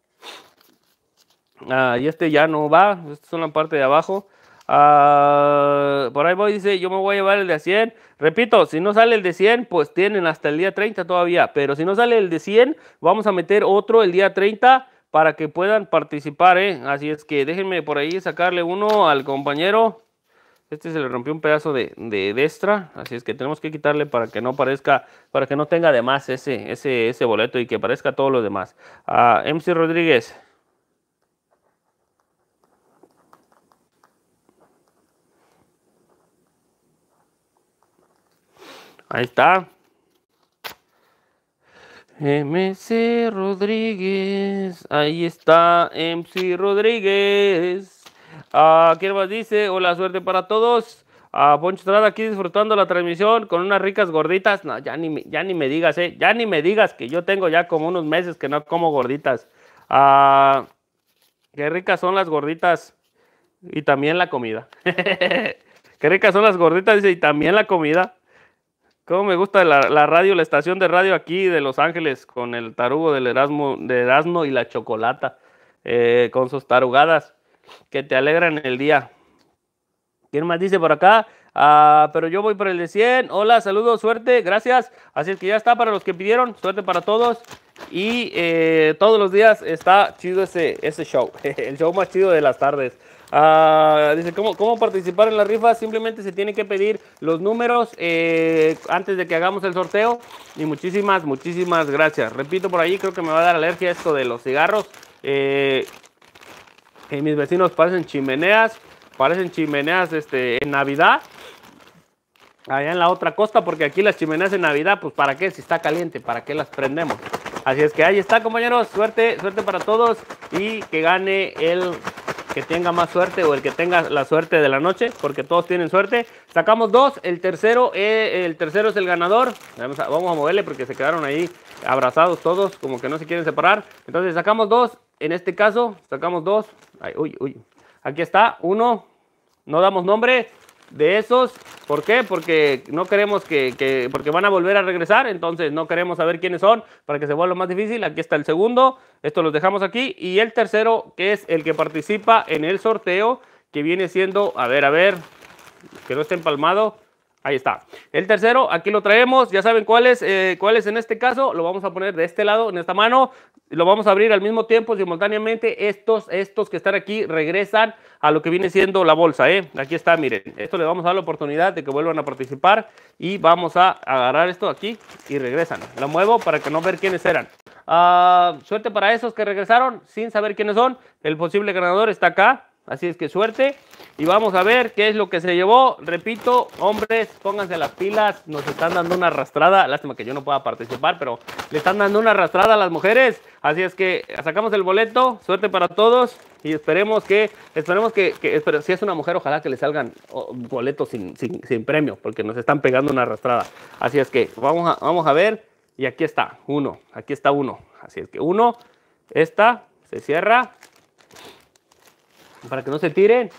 [SPEAKER 1] Ah, y este ya no va. Esta es una parte de abajo. Ah, por ahí voy, dice, yo me voy a llevar el de 100. Repito, si no sale el de 100, pues tienen hasta el día 30 todavía. Pero si no sale el de 100, vamos a meter otro el día 30 para que puedan participar, ¿eh? Así es que déjenme por ahí sacarle uno al compañero. Este se le rompió un pedazo de, de, destra, así es que tenemos que quitarle para que no parezca, para que no tenga de más ese, ese, ese boleto y que parezca todo lo demás. A MC Rodríguez. Ahí está. MC Rodríguez, ahí está MC Rodríguez. Ah, ¿Quién más dice? Hola, suerte para todos. Ah, Poncho Estrada aquí disfrutando la transmisión con unas ricas gorditas. No, ya ni, ya ni me digas, eh. Ya ni me digas que yo tengo ya como unos meses que no como gorditas. Ah, qué ricas son las gorditas y también la comida. qué ricas son las gorditas y también la comida. Cómo me gusta la, radio, la estación de radio aquí de Los Ángeles con el tarugo del Erasmo, de Erasmo y la chocolata, eh, con sus tarugadas que te alegran el día. ¿Quién más dice por acá? Ah, pero yo voy por el de 100. Hola, saludos, suerte, gracias. Así es que ya está para los que pidieron, suerte para todos. Y eh, todos los días está chido ese, ese show, el show más chido de las tardes. Ah, dice, ¿cómo, ¿cómo, participar en la rifa? Simplemente se tiene que pedir los números eh, antes de que hagamos el sorteo. Y muchísimas, muchísimas gracias. Repito por ahí, creo que me va a dar alergia esto de los cigarros. Eh, eh, mis vecinos parecen chimeneas, parecen chimeneas este, en Navidad. Allá en la otra costa, porque aquí las chimeneas en Navidad, pues para qué, si está caliente, para qué las prendemos. Así es que ahí está, compañeros. Suerte, suerte para todos y que gane el tenga más suerte o el que tenga la suerte de la noche, porque todos tienen suerte. Sacamos dos, el tercero, eh, el tercero es el ganador. Vamos a, moverle porque se quedaron ahí abrazados todos, como que no se quieren separar. Entonces sacamos dos, en este caso sacamos dos. uy, Aquí está, uno, no damos nombre de esos. ¿Por qué? Porque no queremos que, porque van a volver a regresar, entonces no queremos saber quiénes son para que se vuelva más difícil. Aquí está el segundo, esto los dejamos aquí. Y el tercero, que es el que participa en el sorteo, que viene siendo, a ver, a ver, que no esté empalmado. Ahí está. El tercero, aquí lo traemos. Ya saben eh, cuál es, en este caso. Lo vamos a poner de este lado, en esta mano. Lo vamos a abrir al mismo tiempo, simultáneamente. Estos, estos que están aquí regresan a lo que viene siendo la bolsa. ¿eh? Aquí está, miren. Esto le vamos a dar la oportunidad de que vuelvan a participar. Y vamos a agarrar esto aquí y regresan. La muevo para que no ver quiénes eran. Ah, suerte para esos que regresaron sin saber quiénes son. El posible ganador está acá. Así es que suerte. Y vamos a ver qué es lo que se llevó. Repito, hombres, pónganse las pilas. Nos están dando una arrastrada. Lástima que yo no pueda participar, pero le están dando una arrastrada a las mujeres. Así es que sacamos el boleto. Suerte para todos. Y esperemos que, esperemos que, que si es una mujer, ojalá que le salgan oh, boletos sin, sin, premio, porque nos están pegando una arrastrada. Así es que vamos a, vamos a ver. Y aquí está, uno. Aquí está uno. Así es que uno, esta, se cierra para que no se tiren.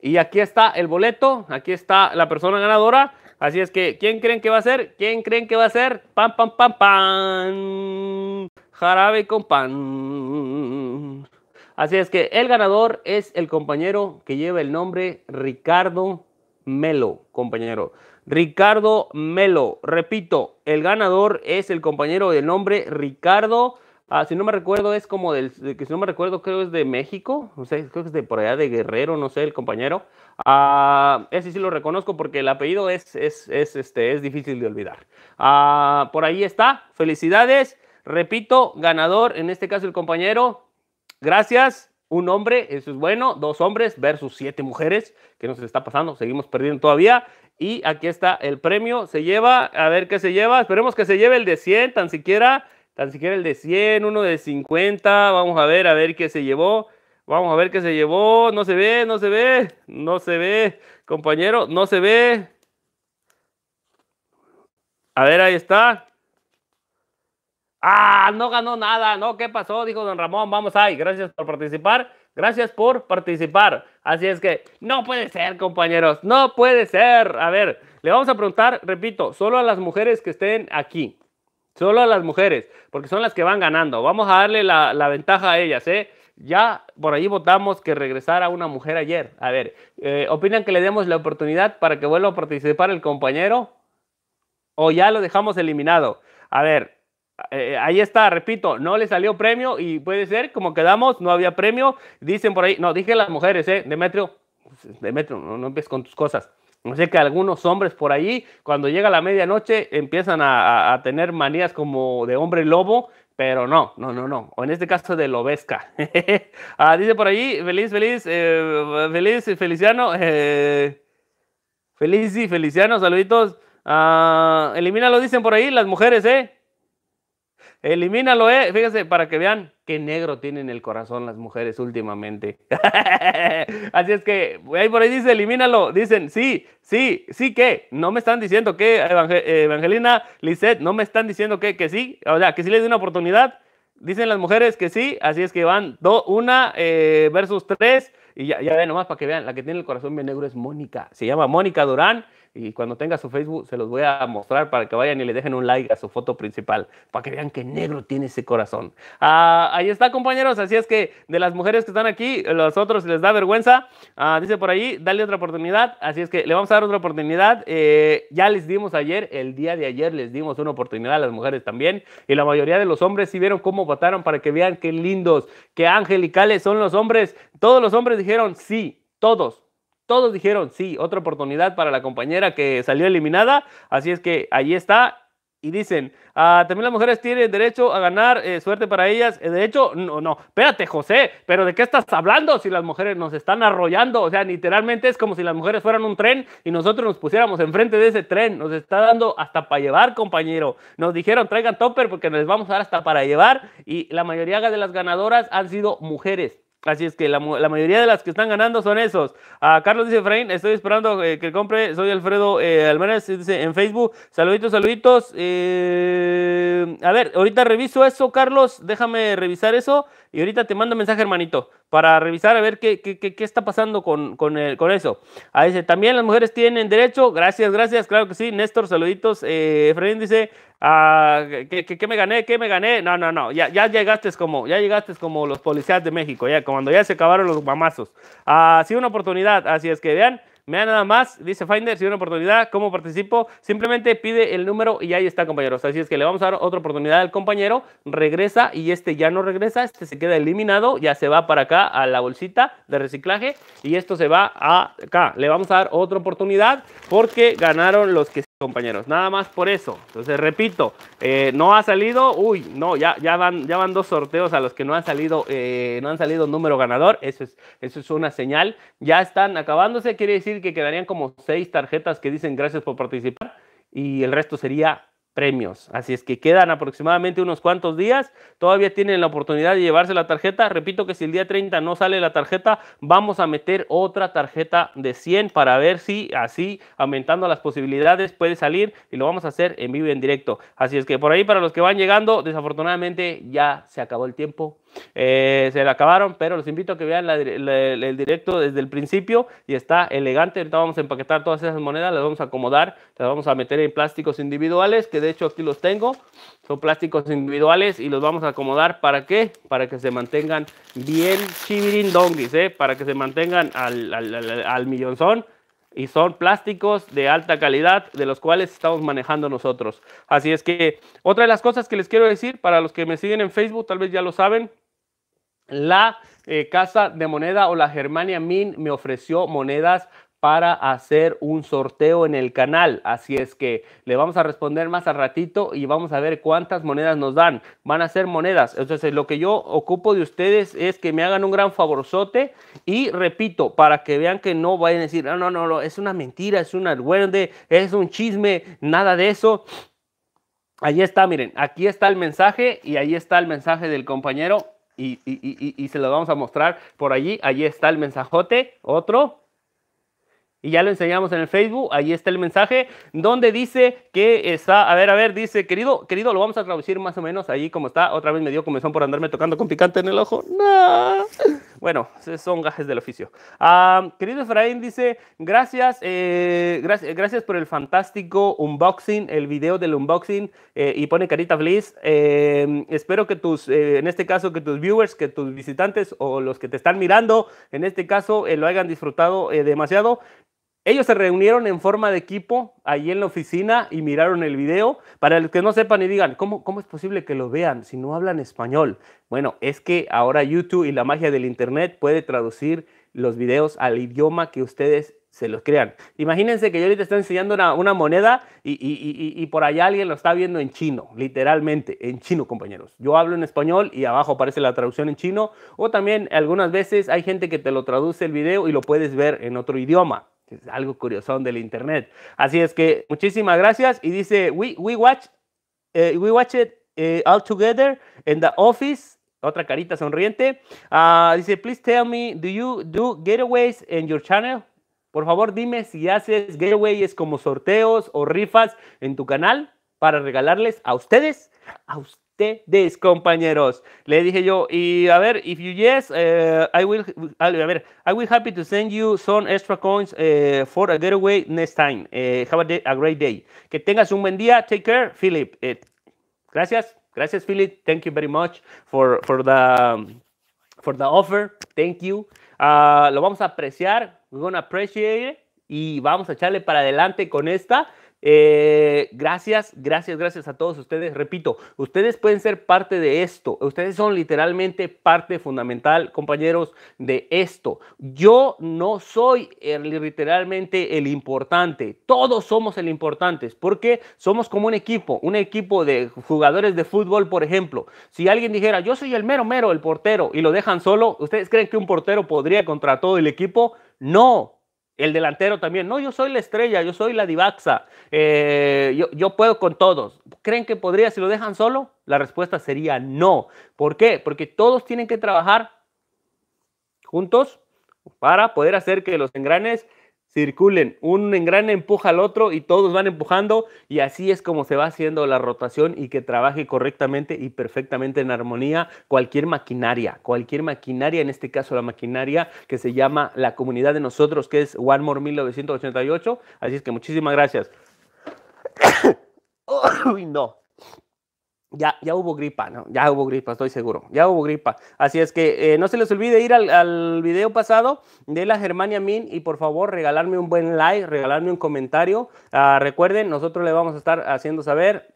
[SPEAKER 1] Y aquí está el boleto, aquí está la persona ganadora. Así es que, ¿quién creen que va a ser? ¿Quién creen que va a ser? Pam, pam, pam, pam. Jarabe con pan. Así es que el ganador es el compañero que lleva el nombre Ricardo Melo, compañero. Ricardo Melo. Repito, el ganador es el compañero del nombre Ricardo Ah, si no me recuerdo, es como del, que si no me recuerdo, creo es de México, no sé, creo que es de por allá de Guerrero, no sé, el compañero. Ah, ese sí lo reconozco porque el apellido es, es, este, es difícil de olvidar. Ah, por ahí está, felicidades. Repito, ganador, en este caso el compañero, gracias. Un hombre, eso es bueno, dos hombres versus siete mujeres, que nos está pasando, seguimos perdiendo todavía. Y aquí está el premio, se lleva, a ver qué se lleva, esperemos que se lleve el de 100, tan siquiera Tan siquiera el de 100, uno de 50. Vamos a ver, a ver qué se llevó. Vamos a ver qué se llevó. No se ve, no se ve. No se ve, compañero. No se ve. A ver, ahí está. Ah, no ganó nada. No, ¿qué pasó? Dijo don Ramón. Vamos ahí. Gracias por participar. Gracias por participar. Así es que no puede ser, compañeros. No puede ser. A ver, le vamos a preguntar, repito, solo a las mujeres que estén aquí. Solo a las mujeres, porque son las que van ganando. Vamos a darle la, ventaja a ellas, ¿eh? Ya por ahí votamos que regresara una mujer ayer. A ver, eh, ¿opinan que le demos la oportunidad para que vuelva a participar el compañero? ¿O ya lo dejamos eliminado? A ver, eh, ahí está, repito, no le salió premio y puede ser, como quedamos, no había premio. Dicen por ahí, no, dije las mujeres, ¿eh? Demetrio, pues, Demetrio, no, no empieces con tus cosas. Sé que algunos hombres por ahí, cuando llega la medianoche, empiezan a, tener manías como de hombre lobo, pero no, no, no, no. O en este caso de lobesca. Ah, dice por ahí, feliz, feliz, eh, feliz, Feliciano. Eh, feliz y Feliciano, saluditos. Ah, elimínalo, dicen por ahí las mujeres, ¿eh? Elimínalo, eh. Fíjense, para que vean qué negro tienen el corazón las mujeres últimamente. Así es que, ahí por ahí dice, elimínalo. Dicen, sí, sí, sí que. No me están diciendo que, eh, Evangelina, Lisette, no me están diciendo que, que sí. O sea, que sí les di una oportunidad. Dicen las mujeres que sí. Así es que van dos, una eh, versus tres. Y ya, ya ven nomás para que vean, la que tiene el corazón bien negro es Mónica. Se llama Mónica Durán. Y cuando tenga su Facebook, se los voy a mostrar para que vayan y le dejen un like a su foto principal, para que vean qué negro tiene ese corazón. Ah, ahí está, compañeros. Así es que de las mujeres que están aquí, los otros les da vergüenza. Ah, dice por ahí, dale otra oportunidad. Así es que le vamos a dar otra oportunidad. Eh, ya les dimos ayer, el día de ayer, les dimos una oportunidad a las mujeres también. Y la mayoría de los hombres sí vieron cómo votaron para que vean qué lindos, qué angelicales son los hombres. Todos los hombres dijeron sí, todos todos dijeron, sí, otra oportunidad para la compañera que salió eliminada. Así es que ahí está. Y dicen, ah, también las mujeres tienen derecho a ganar, eh, suerte para ellas. Eh, de hecho, no, no, espérate, José, pero ¿de qué estás hablando si las mujeres nos están arrollando? O sea, literalmente es como si las mujeres fueran un tren y nosotros nos pusiéramos enfrente de ese tren. Nos está dando hasta para llevar, compañero. Nos dijeron, traigan topper porque nos vamos a dar hasta para llevar. Y la mayoría de las ganadoras han sido mujeres Así es que la, mayoría de las que están ganando son esos. A Carlos dice Efraín, estoy esperando eh, que compre. Soy Alfredo eh, Alvarez, dice en Facebook. Saluditos, saluditos. Eh, a ver, ahorita reviso eso, Carlos. Déjame revisar eso. Y ahorita te mando mensaje, hermanito, para revisar a ver qué, qué, qué, qué está pasando con, con, el, con eso. Ahí dice, también las mujeres tienen derecho. Gracias, gracias. Claro que sí. Néstor, saluditos. Efraín dice, Ah, ¿qué, me gané? ¿Qué me gané? No, no, no. Ya, ya llegaste como, ya llegaste como los policías de México, ya cuando ya se acabaron los mamazos. Ha ah, sido una oportunidad, así es que vean. Me da nada más, dice Finder, si una oportunidad, ¿cómo participo? Simplemente pide el número y ahí está, compañeros. Así es que le vamos a dar otra oportunidad al compañero. Regresa y este ya no regresa, este se queda eliminado, ya se va para acá a la bolsita de reciclaje y esto se va acá. Le vamos a dar otra oportunidad porque ganaron los que compañeros. Nada más por eso. Entonces, repito, eh, no ha salido. Uy, no, ya, ya, van, ya van dos sorteos a los que no han salido, eh, no han salido número ganador. Eso es, eso es una señal. Ya están acabándose. Quiere decir que quedarían como seis tarjetas que dicen gracias por participar. Y el resto sería premios. Así es que quedan aproximadamente unos cuantos días. Todavía tienen la oportunidad de llevarse la tarjeta. Repito que si el día 30 no sale la tarjeta, vamos a meter otra tarjeta de 100 para ver si así, aumentando las posibilidades, puede salir y lo vamos a hacer en vivo en directo. Así es que por ahí para los que van llegando, desafortunadamente ya se acabó el tiempo. Eh, se la acabaron, pero los invito a que vean el directo desde el principio y está elegante. Ahorita vamos a empaquetar todas esas monedas, las vamos a acomodar, las vamos a meter en plásticos individuales, que de hecho aquí los tengo. Son plásticos individuales y los vamos a acomodar. ¿Para qué? Para que se mantengan bien chibirindonguis, ¿eh? para que se mantengan al, al, al, al millonzón y son plásticos de alta calidad de los cuales estamos manejando nosotros. Así es que otra de las cosas que les quiero decir para los que me siguen en Facebook, tal vez ya lo saben, la eh, Casa de Moneda o la Germania Min me ofreció monedas para hacer un sorteo en el canal. Así es que le vamos a responder más a ratito y vamos a ver cuántas monedas nos dan. Van a ser monedas. Entonces, lo que yo ocupo de ustedes es que me hagan un gran favorzote y repito, para que vean que no vayan a decir, ah, no, no, no, es una mentira, es una duende, es un chisme, nada de eso. Ahí está, miren, aquí está el mensaje y ahí está el mensaje del compañero y, y, y, y se lo vamos a mostrar por allí. Allí está el mensajote, otro y ya lo enseñamos en el Facebook, ahí está el mensaje, donde dice que está, a ver, a ver, dice, querido, querido, lo vamos a traducir más o menos ahí como está, otra vez me dio comezón por andarme tocando con picante en el ojo, no, bueno, son gajes del oficio. Ah, querido Efraín dice, gracias, eh, gracias, gracias por el fantástico unboxing, el video del unboxing, eh, y pone carita feliz, eh, espero que tus, en este caso, que tus viewers, que tus visitantes o los que te están mirando, en este caso, lo hayan disfrutado demasiado. Ellos se reunieron en forma de equipo ahí en la oficina y miraron el video. Para los que no sepan y digan, ¿cómo, ¿cómo es posible que lo vean si no hablan español? Bueno, es que ahora YouTube y la magia del Internet puede traducir los videos al idioma que ustedes se los crean. Imagínense que yo ahorita estoy enseñando una, una moneda y, y, y, y, por allá alguien lo está viendo en chino, literalmente, en chino, compañeros. Yo hablo en español y abajo aparece la traducción en chino, o también algunas veces hay gente que te lo traduce el video y lo puedes ver en otro idioma. Es algo curioso del internet. Así es que muchísimas gracias. Y dice, we, we watch, eh, we watch it eh, all together in the office. Otra carita sonriente. Ah, dice, please tell me, do you do getaways in your channel? Por favor, dime si haces getaways como sorteos o rifas en tu canal para regalarles a ustedes, a ustedes des compañeros. Le dije yo, y a ver, if you yes, eh, I will, a ver, I will happy to send you some extra coins eh, for a getaway next time. Eh, have a, a, great day. Que tengas un buen día. Take care, Philip. gracias, gracias, Philip. Thank you very much for, for, the, for the offer. Thank you. Ah, lo vamos a apreciar. We're gonna appreciate it. Y vamos a echarle para adelante con esta. Eh, gracias, gracias, gracias a todos ustedes. Repito, ustedes pueden ser parte de esto. Ustedes son literalmente parte fundamental, compañeros, de esto. Yo no soy el, literalmente el importante. Todos somos el importante porque somos como un equipo, un equipo de jugadores de fútbol, por ejemplo. Si alguien dijera, yo soy el mero mero, el portero, y lo dejan solo, ¿ustedes creen que un portero podría contra todo el equipo? No, el delantero también, no, yo soy la estrella, yo soy la divaxa, eh, yo, yo, puedo con todos. ¿Creen que podría si lo dejan solo? La respuesta sería no. ¿Por qué? Porque todos tienen que trabajar juntos para poder hacer que los engranes circulen, un engrane empuja al otro y todos van empujando y así es como se va haciendo la rotación y que trabaje correctamente y perfectamente en armonía cualquier maquinaria, cualquier maquinaria, en este caso la maquinaria que se llama la comunidad de nosotros, que es One More 1988, así es que muchísimas gracias. Ya, hubo gripa, ¿no? Ya hubo gripa, estoy seguro. Ya hubo gripa. Así es que eh, no se les olvide ir al, video pasado de la Germania Min y por favor regalarme un buen like, regalarme un comentario. Ah, recuerden, nosotros le vamos a estar haciendo saber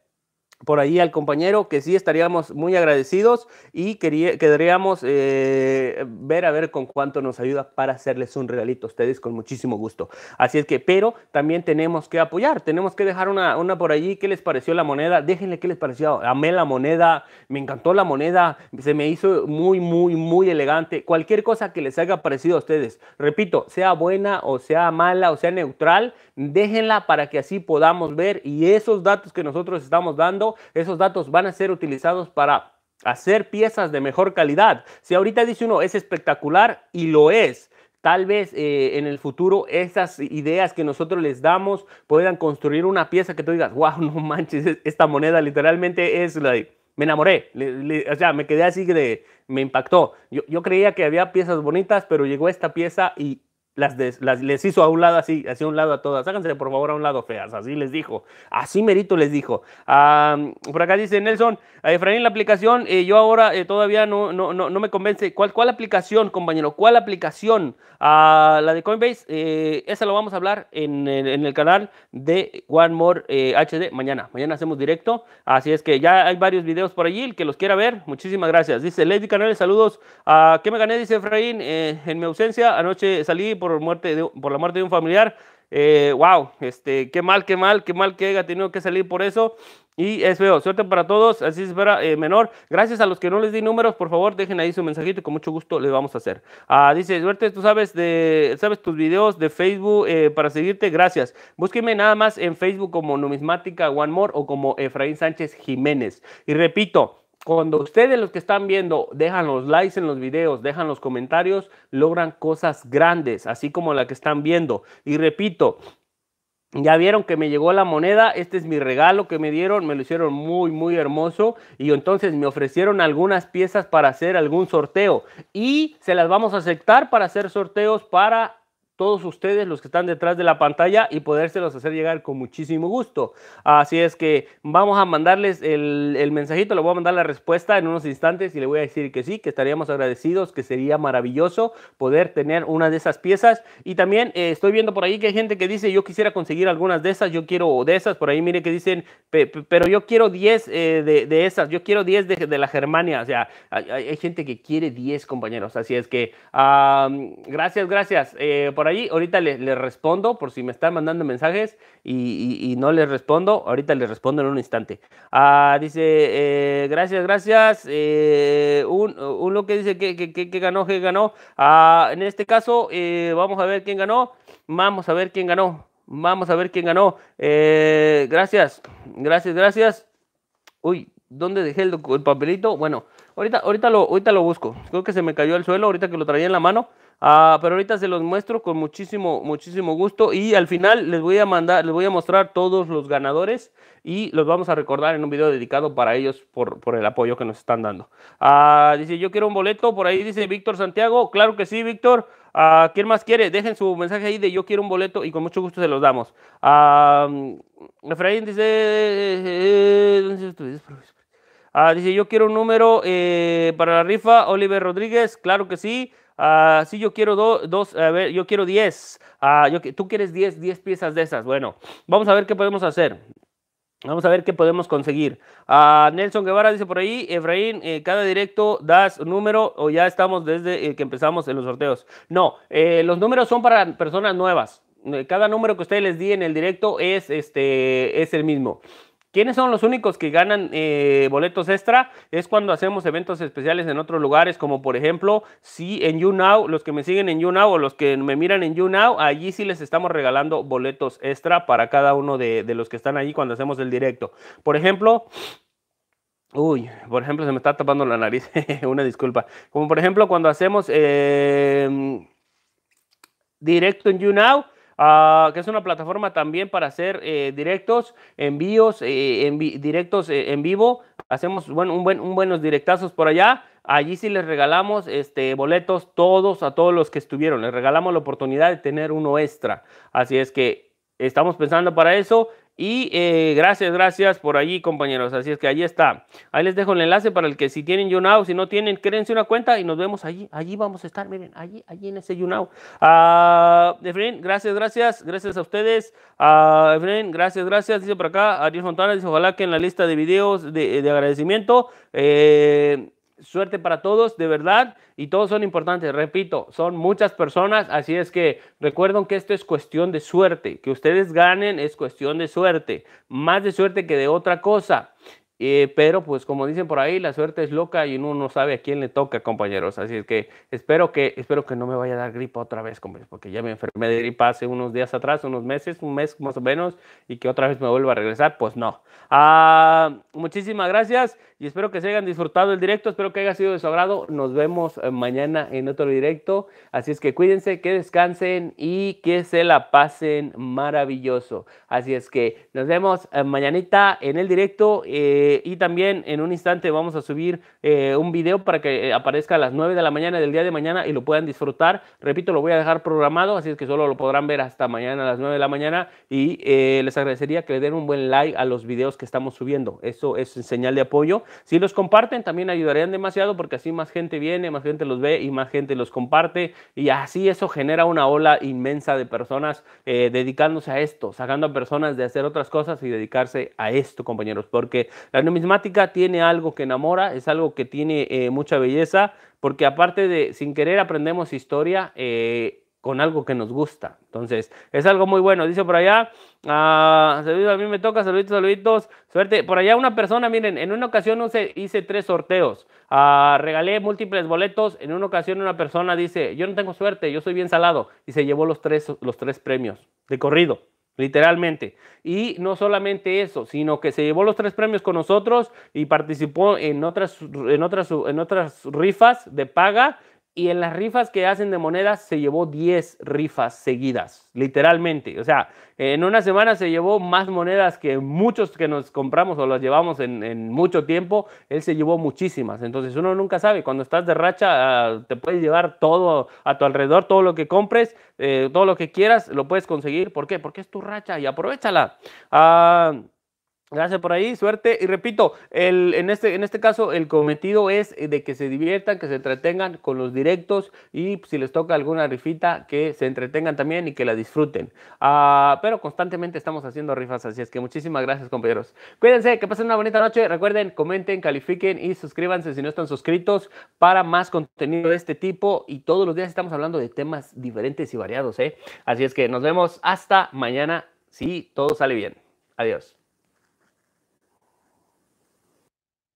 [SPEAKER 1] por ahí al compañero, que sí estaríamos muy agradecidos y quería, querríamos eh, ver a ver con cuánto nos ayuda para hacerles un regalito a ustedes con muchísimo gusto. Así es que, pero también tenemos que apoyar, tenemos que dejar una, una por allí, ¿qué les pareció la moneda? Déjenle qué les pareció, amé la moneda, me encantó la moneda, se me hizo muy, muy, muy elegante. Cualquier cosa que les haya parecido a ustedes, repito, sea buena o sea mala o sea neutral, déjenla para que así podamos ver y esos datos que nosotros estamos dando, esos datos van a ser utilizados para hacer piezas de mejor calidad. Si ahorita dice uno es espectacular y lo es, Tal vez eh, en el futuro esas ideas que nosotros les damos puedan construir una pieza que tú digas, wow, no manches, esta moneda literalmente es la... Like, me enamoré, o sea, me quedé así de, me impactó. yo creía que había piezas bonitas, pero llegó esta pieza y las, les hizo a un lado así, así un lado a todas. sáquense por favor a un lado, feas. Así les dijo. Así Merito les dijo. Ah, por acá dice Nelson, Efraín, la aplicación, eh, yo ahora eh, todavía no, no, me convence. ¿Cuál, ¿Cuál aplicación, compañero? ¿Cuál aplicación? a ah, la de Coinbase, eh, esa lo vamos a hablar en, el canal de One More HD mañana. Mañana hacemos directo. Así es que ya hay varios videos por allí. El que los quiera ver, muchísimas gracias. Dice Lady Canales, saludos. a ah, ¿Qué me gané? Dice Efraín, en mi ausencia, anoche salí por por, muerte por la muerte de un familiar. Eh, wow, este, qué mal, qué mal, qué mal que ha tenido que salir por eso. Y es feo. Suerte para todos. Así se espera eh, menor. Gracias a los que no les di números, por favor, dejen ahí su mensajito. Con mucho gusto les vamos a hacer. Ah, dice, suerte, tú sabes de sabes tus videos de Facebook eh, para seguirte. Gracias. Búsqueme nada más en Facebook como Numismática One More o como Efraín Sánchez Jiménez. Y repito, cuando ustedes los que están viendo dejan los likes en los videos, dejan los comentarios, logran cosas grandes, así como la que están viendo. Y repito, ya vieron que me llegó la moneda, este es mi regalo que me dieron, me lo hicieron muy, muy hermoso y entonces me ofrecieron algunas piezas para hacer algún sorteo y se las vamos a aceptar para hacer sorteos para todos ustedes los que están detrás de la pantalla y podérselos hacer llegar con muchísimo gusto. Así es que vamos a mandarles el, mensajito, le voy a mandar la respuesta en unos instantes y le voy a decir que sí, que estaríamos agradecidos, que sería maravilloso poder tener una de esas piezas. Y también eh, estoy viendo por ahí que hay gente que dice, yo quisiera conseguir algunas de esas, yo quiero de esas, por ahí mire que dicen, pero yo quiero 10 eh, de, esas, yo quiero 10 de, la Germania. O sea, hay, gente que quiere 10 compañeros, así es que gracias, gracias eh, por Ahí, Ahorita le respondo por si me están mandando mensajes y, no les respondo. Ahorita les respondo en un instante. Ah, dice, eh, gracias, gracias. Eh, uno un, lo que dice que, ganó, que ganó. Ah, en este caso, eh, vamos a ver quién ganó. Vamos a ver quién ganó. Vamos a ver quién ganó. gracias, gracias, gracias. Uy, ¿dónde dejé el, papelito? Bueno, ahorita, ahorita, lo, ahorita lo busco. Creo que se me cayó al suelo ahorita que lo traía en la mano. Ah, pero ahorita se los muestro con muchísimo, muchísimo gusto. Y al final les voy a mandar, les voy a mostrar todos los ganadores y los vamos a recordar en un video dedicado para ellos por, por el apoyo que nos están dando. Ah, dice, yo quiero un boleto. Por ahí dice Víctor Santiago. Claro que sí, Víctor. Ah, ¿Quién más quiere? Dejen su mensaje ahí de yo quiero un boleto y con mucho gusto se los damos. Mm, Efraín dice, eh, eh, eh, dice, yo quiero un número para la rifa. Oliver Rodríguez, claro que sí. Uh, sí, yo quiero dos, a ver, yo quiero 10. Ah, tú quieres 10, piezas de esas. Bueno, vamos a ver qué podemos hacer. Vamos a ver qué podemos conseguir. Ah, Nelson Guevara dice por ahí, Efraín, eh, cada directo das número o ya estamos desde eh, que empezamos en los sorteos. No, eh, los números son para personas nuevas. Cada número que ustedes les di en el directo es, este, es el mismo. ¿Quiénes son los únicos que ganan eh, boletos extra? Es cuando hacemos eventos especiales en otros lugares, como por ejemplo, si en YouNow, los que me siguen en YouNow o los que me miran en YouNow, allí sí les estamos regalando boletos extra para cada uno de, los que están allí cuando hacemos el directo. Por ejemplo, Uy, por ejemplo, se me está tapando la nariz. Una disculpa. Como por ejemplo, cuando hacemos em, directo en YouNow, Ah, que es una plataforma también para hacer eh, directos, envíos, eh, directos eh, en vivo. Hacemos un, buen, buenos directazos por allá. Allí sí les regalamos este, boletos todos a todos los que estuvieron. Les regalamos la oportunidad de tener uno extra. Así es que estamos pensando para eso. Y eh, gracias, gracias por allí, compañeros. Así es que allí está. Ahí les dejo el enlace para el que si tienen YouNow, si no tienen, créense una cuenta y nos vemos allí. Allí vamos a estar, miren, allí, allí en ese YouNow. Ah, Efren, gracias, gracias. Gracias a ustedes. Ah, Efren, gracias, gracias. Dice por acá, Ariel Fontana, dice, ojalá que en la lista de videos de, agradecimiento. Eh, suerte para todos, de verdad, y todos son importantes, repito, son muchas personas, así es que recuerden que esto es cuestión de suerte, que ustedes ganen es cuestión de suerte, más de suerte que de otra cosa. Eh, pero pues como dicen por ahí, la suerte es loca y uno no sabe a quién le toca, compañeros. Así es que espero que, espero que no me vaya a dar gripa otra vez, compañeros, porque ya me enfermé de gripa hace unos días atrás, unos meses, un mes más o menos, y que otra vez me vuelva a regresar, pues no. Ah, muchísimas gracias y espero que se hayan disfrutado el directo, espero que haya sido de su agrado. Nos vemos eh, mañana en otro directo. Así es que cuídense, que descansen y que se la pasen maravilloso. Así es que nos vemos eh, mañanita en el directo. Eh, y también en un instante vamos a subir eh, un video para que eh, aparezca a las 9 de la mañana del día de mañana y lo puedan disfrutar. Repito, lo voy a dejar programado, así es que solo lo podrán ver hasta mañana a las 9 de la mañana. Y les agradecería que le den un buen like a los videos que estamos subiendo. Eso es señal de apoyo. Si los comparten, también ayudarían demasiado porque así más gente viene, más gente los ve y más gente los comparte. Y así eso genera una ola inmensa de personas dedicándose a esto, sacando a personas de hacer otras cosas y dedicarse a esto, compañeros, porque la la numismática tiene algo que enamora, es algo que tiene eh, mucha belleza, porque aparte de, sin querer, aprendemos historia eh, con algo que nos gusta. Entonces, es algo muy bueno. Dice por allá, ah, a mí me toca, saluditos, saluditos, suerte. Por allá una persona, miren, en una ocasión hice tres sorteos, ah, regalé múltiples boletos, en una ocasión una persona dice, yo no tengo suerte, yo soy bien salado, y se llevó los tres, los tres premios de corrido literalmente. Y no solamente eso, sino que se llevó los tres premios con nosotros y participó en otras, en otras, en otras rifas de paga y en las rifas que hacen de monedas se llevó 10 rifas seguidas, literalmente. O sea, en una semana se llevó más monedas que muchos que nos compramos o las llevamos en, mucho tiempo. Él se llevó muchísimas. Entonces uno nunca sabe, cuando estás de racha ah, te puedes llevar todo a tu alrededor, todo lo que compres, eh, todo lo que quieras, lo puedes conseguir. ¿Por qué? Porque es tu racha y aprovechala. Ah, Gracias por ahí, suerte. Y repito, el, en, este, en este caso el cometido es eh, de que se diviertan, que se entretengan con los directos y si les toca alguna rifita, que se entretengan también y que la disfruten. Ah, pero constantemente estamos haciendo rifas, así es que muchísimas gracias compañeros. Cuídense, que pasen una bonita noche. Recuerden, comenten, califiquen y suscríbanse si no están suscritos para más contenido de este tipo. Y todos los días estamos hablando de temas diferentes y variados. ¿eh? Así es que nos vemos hasta mañana si todo sale bien. Adiós.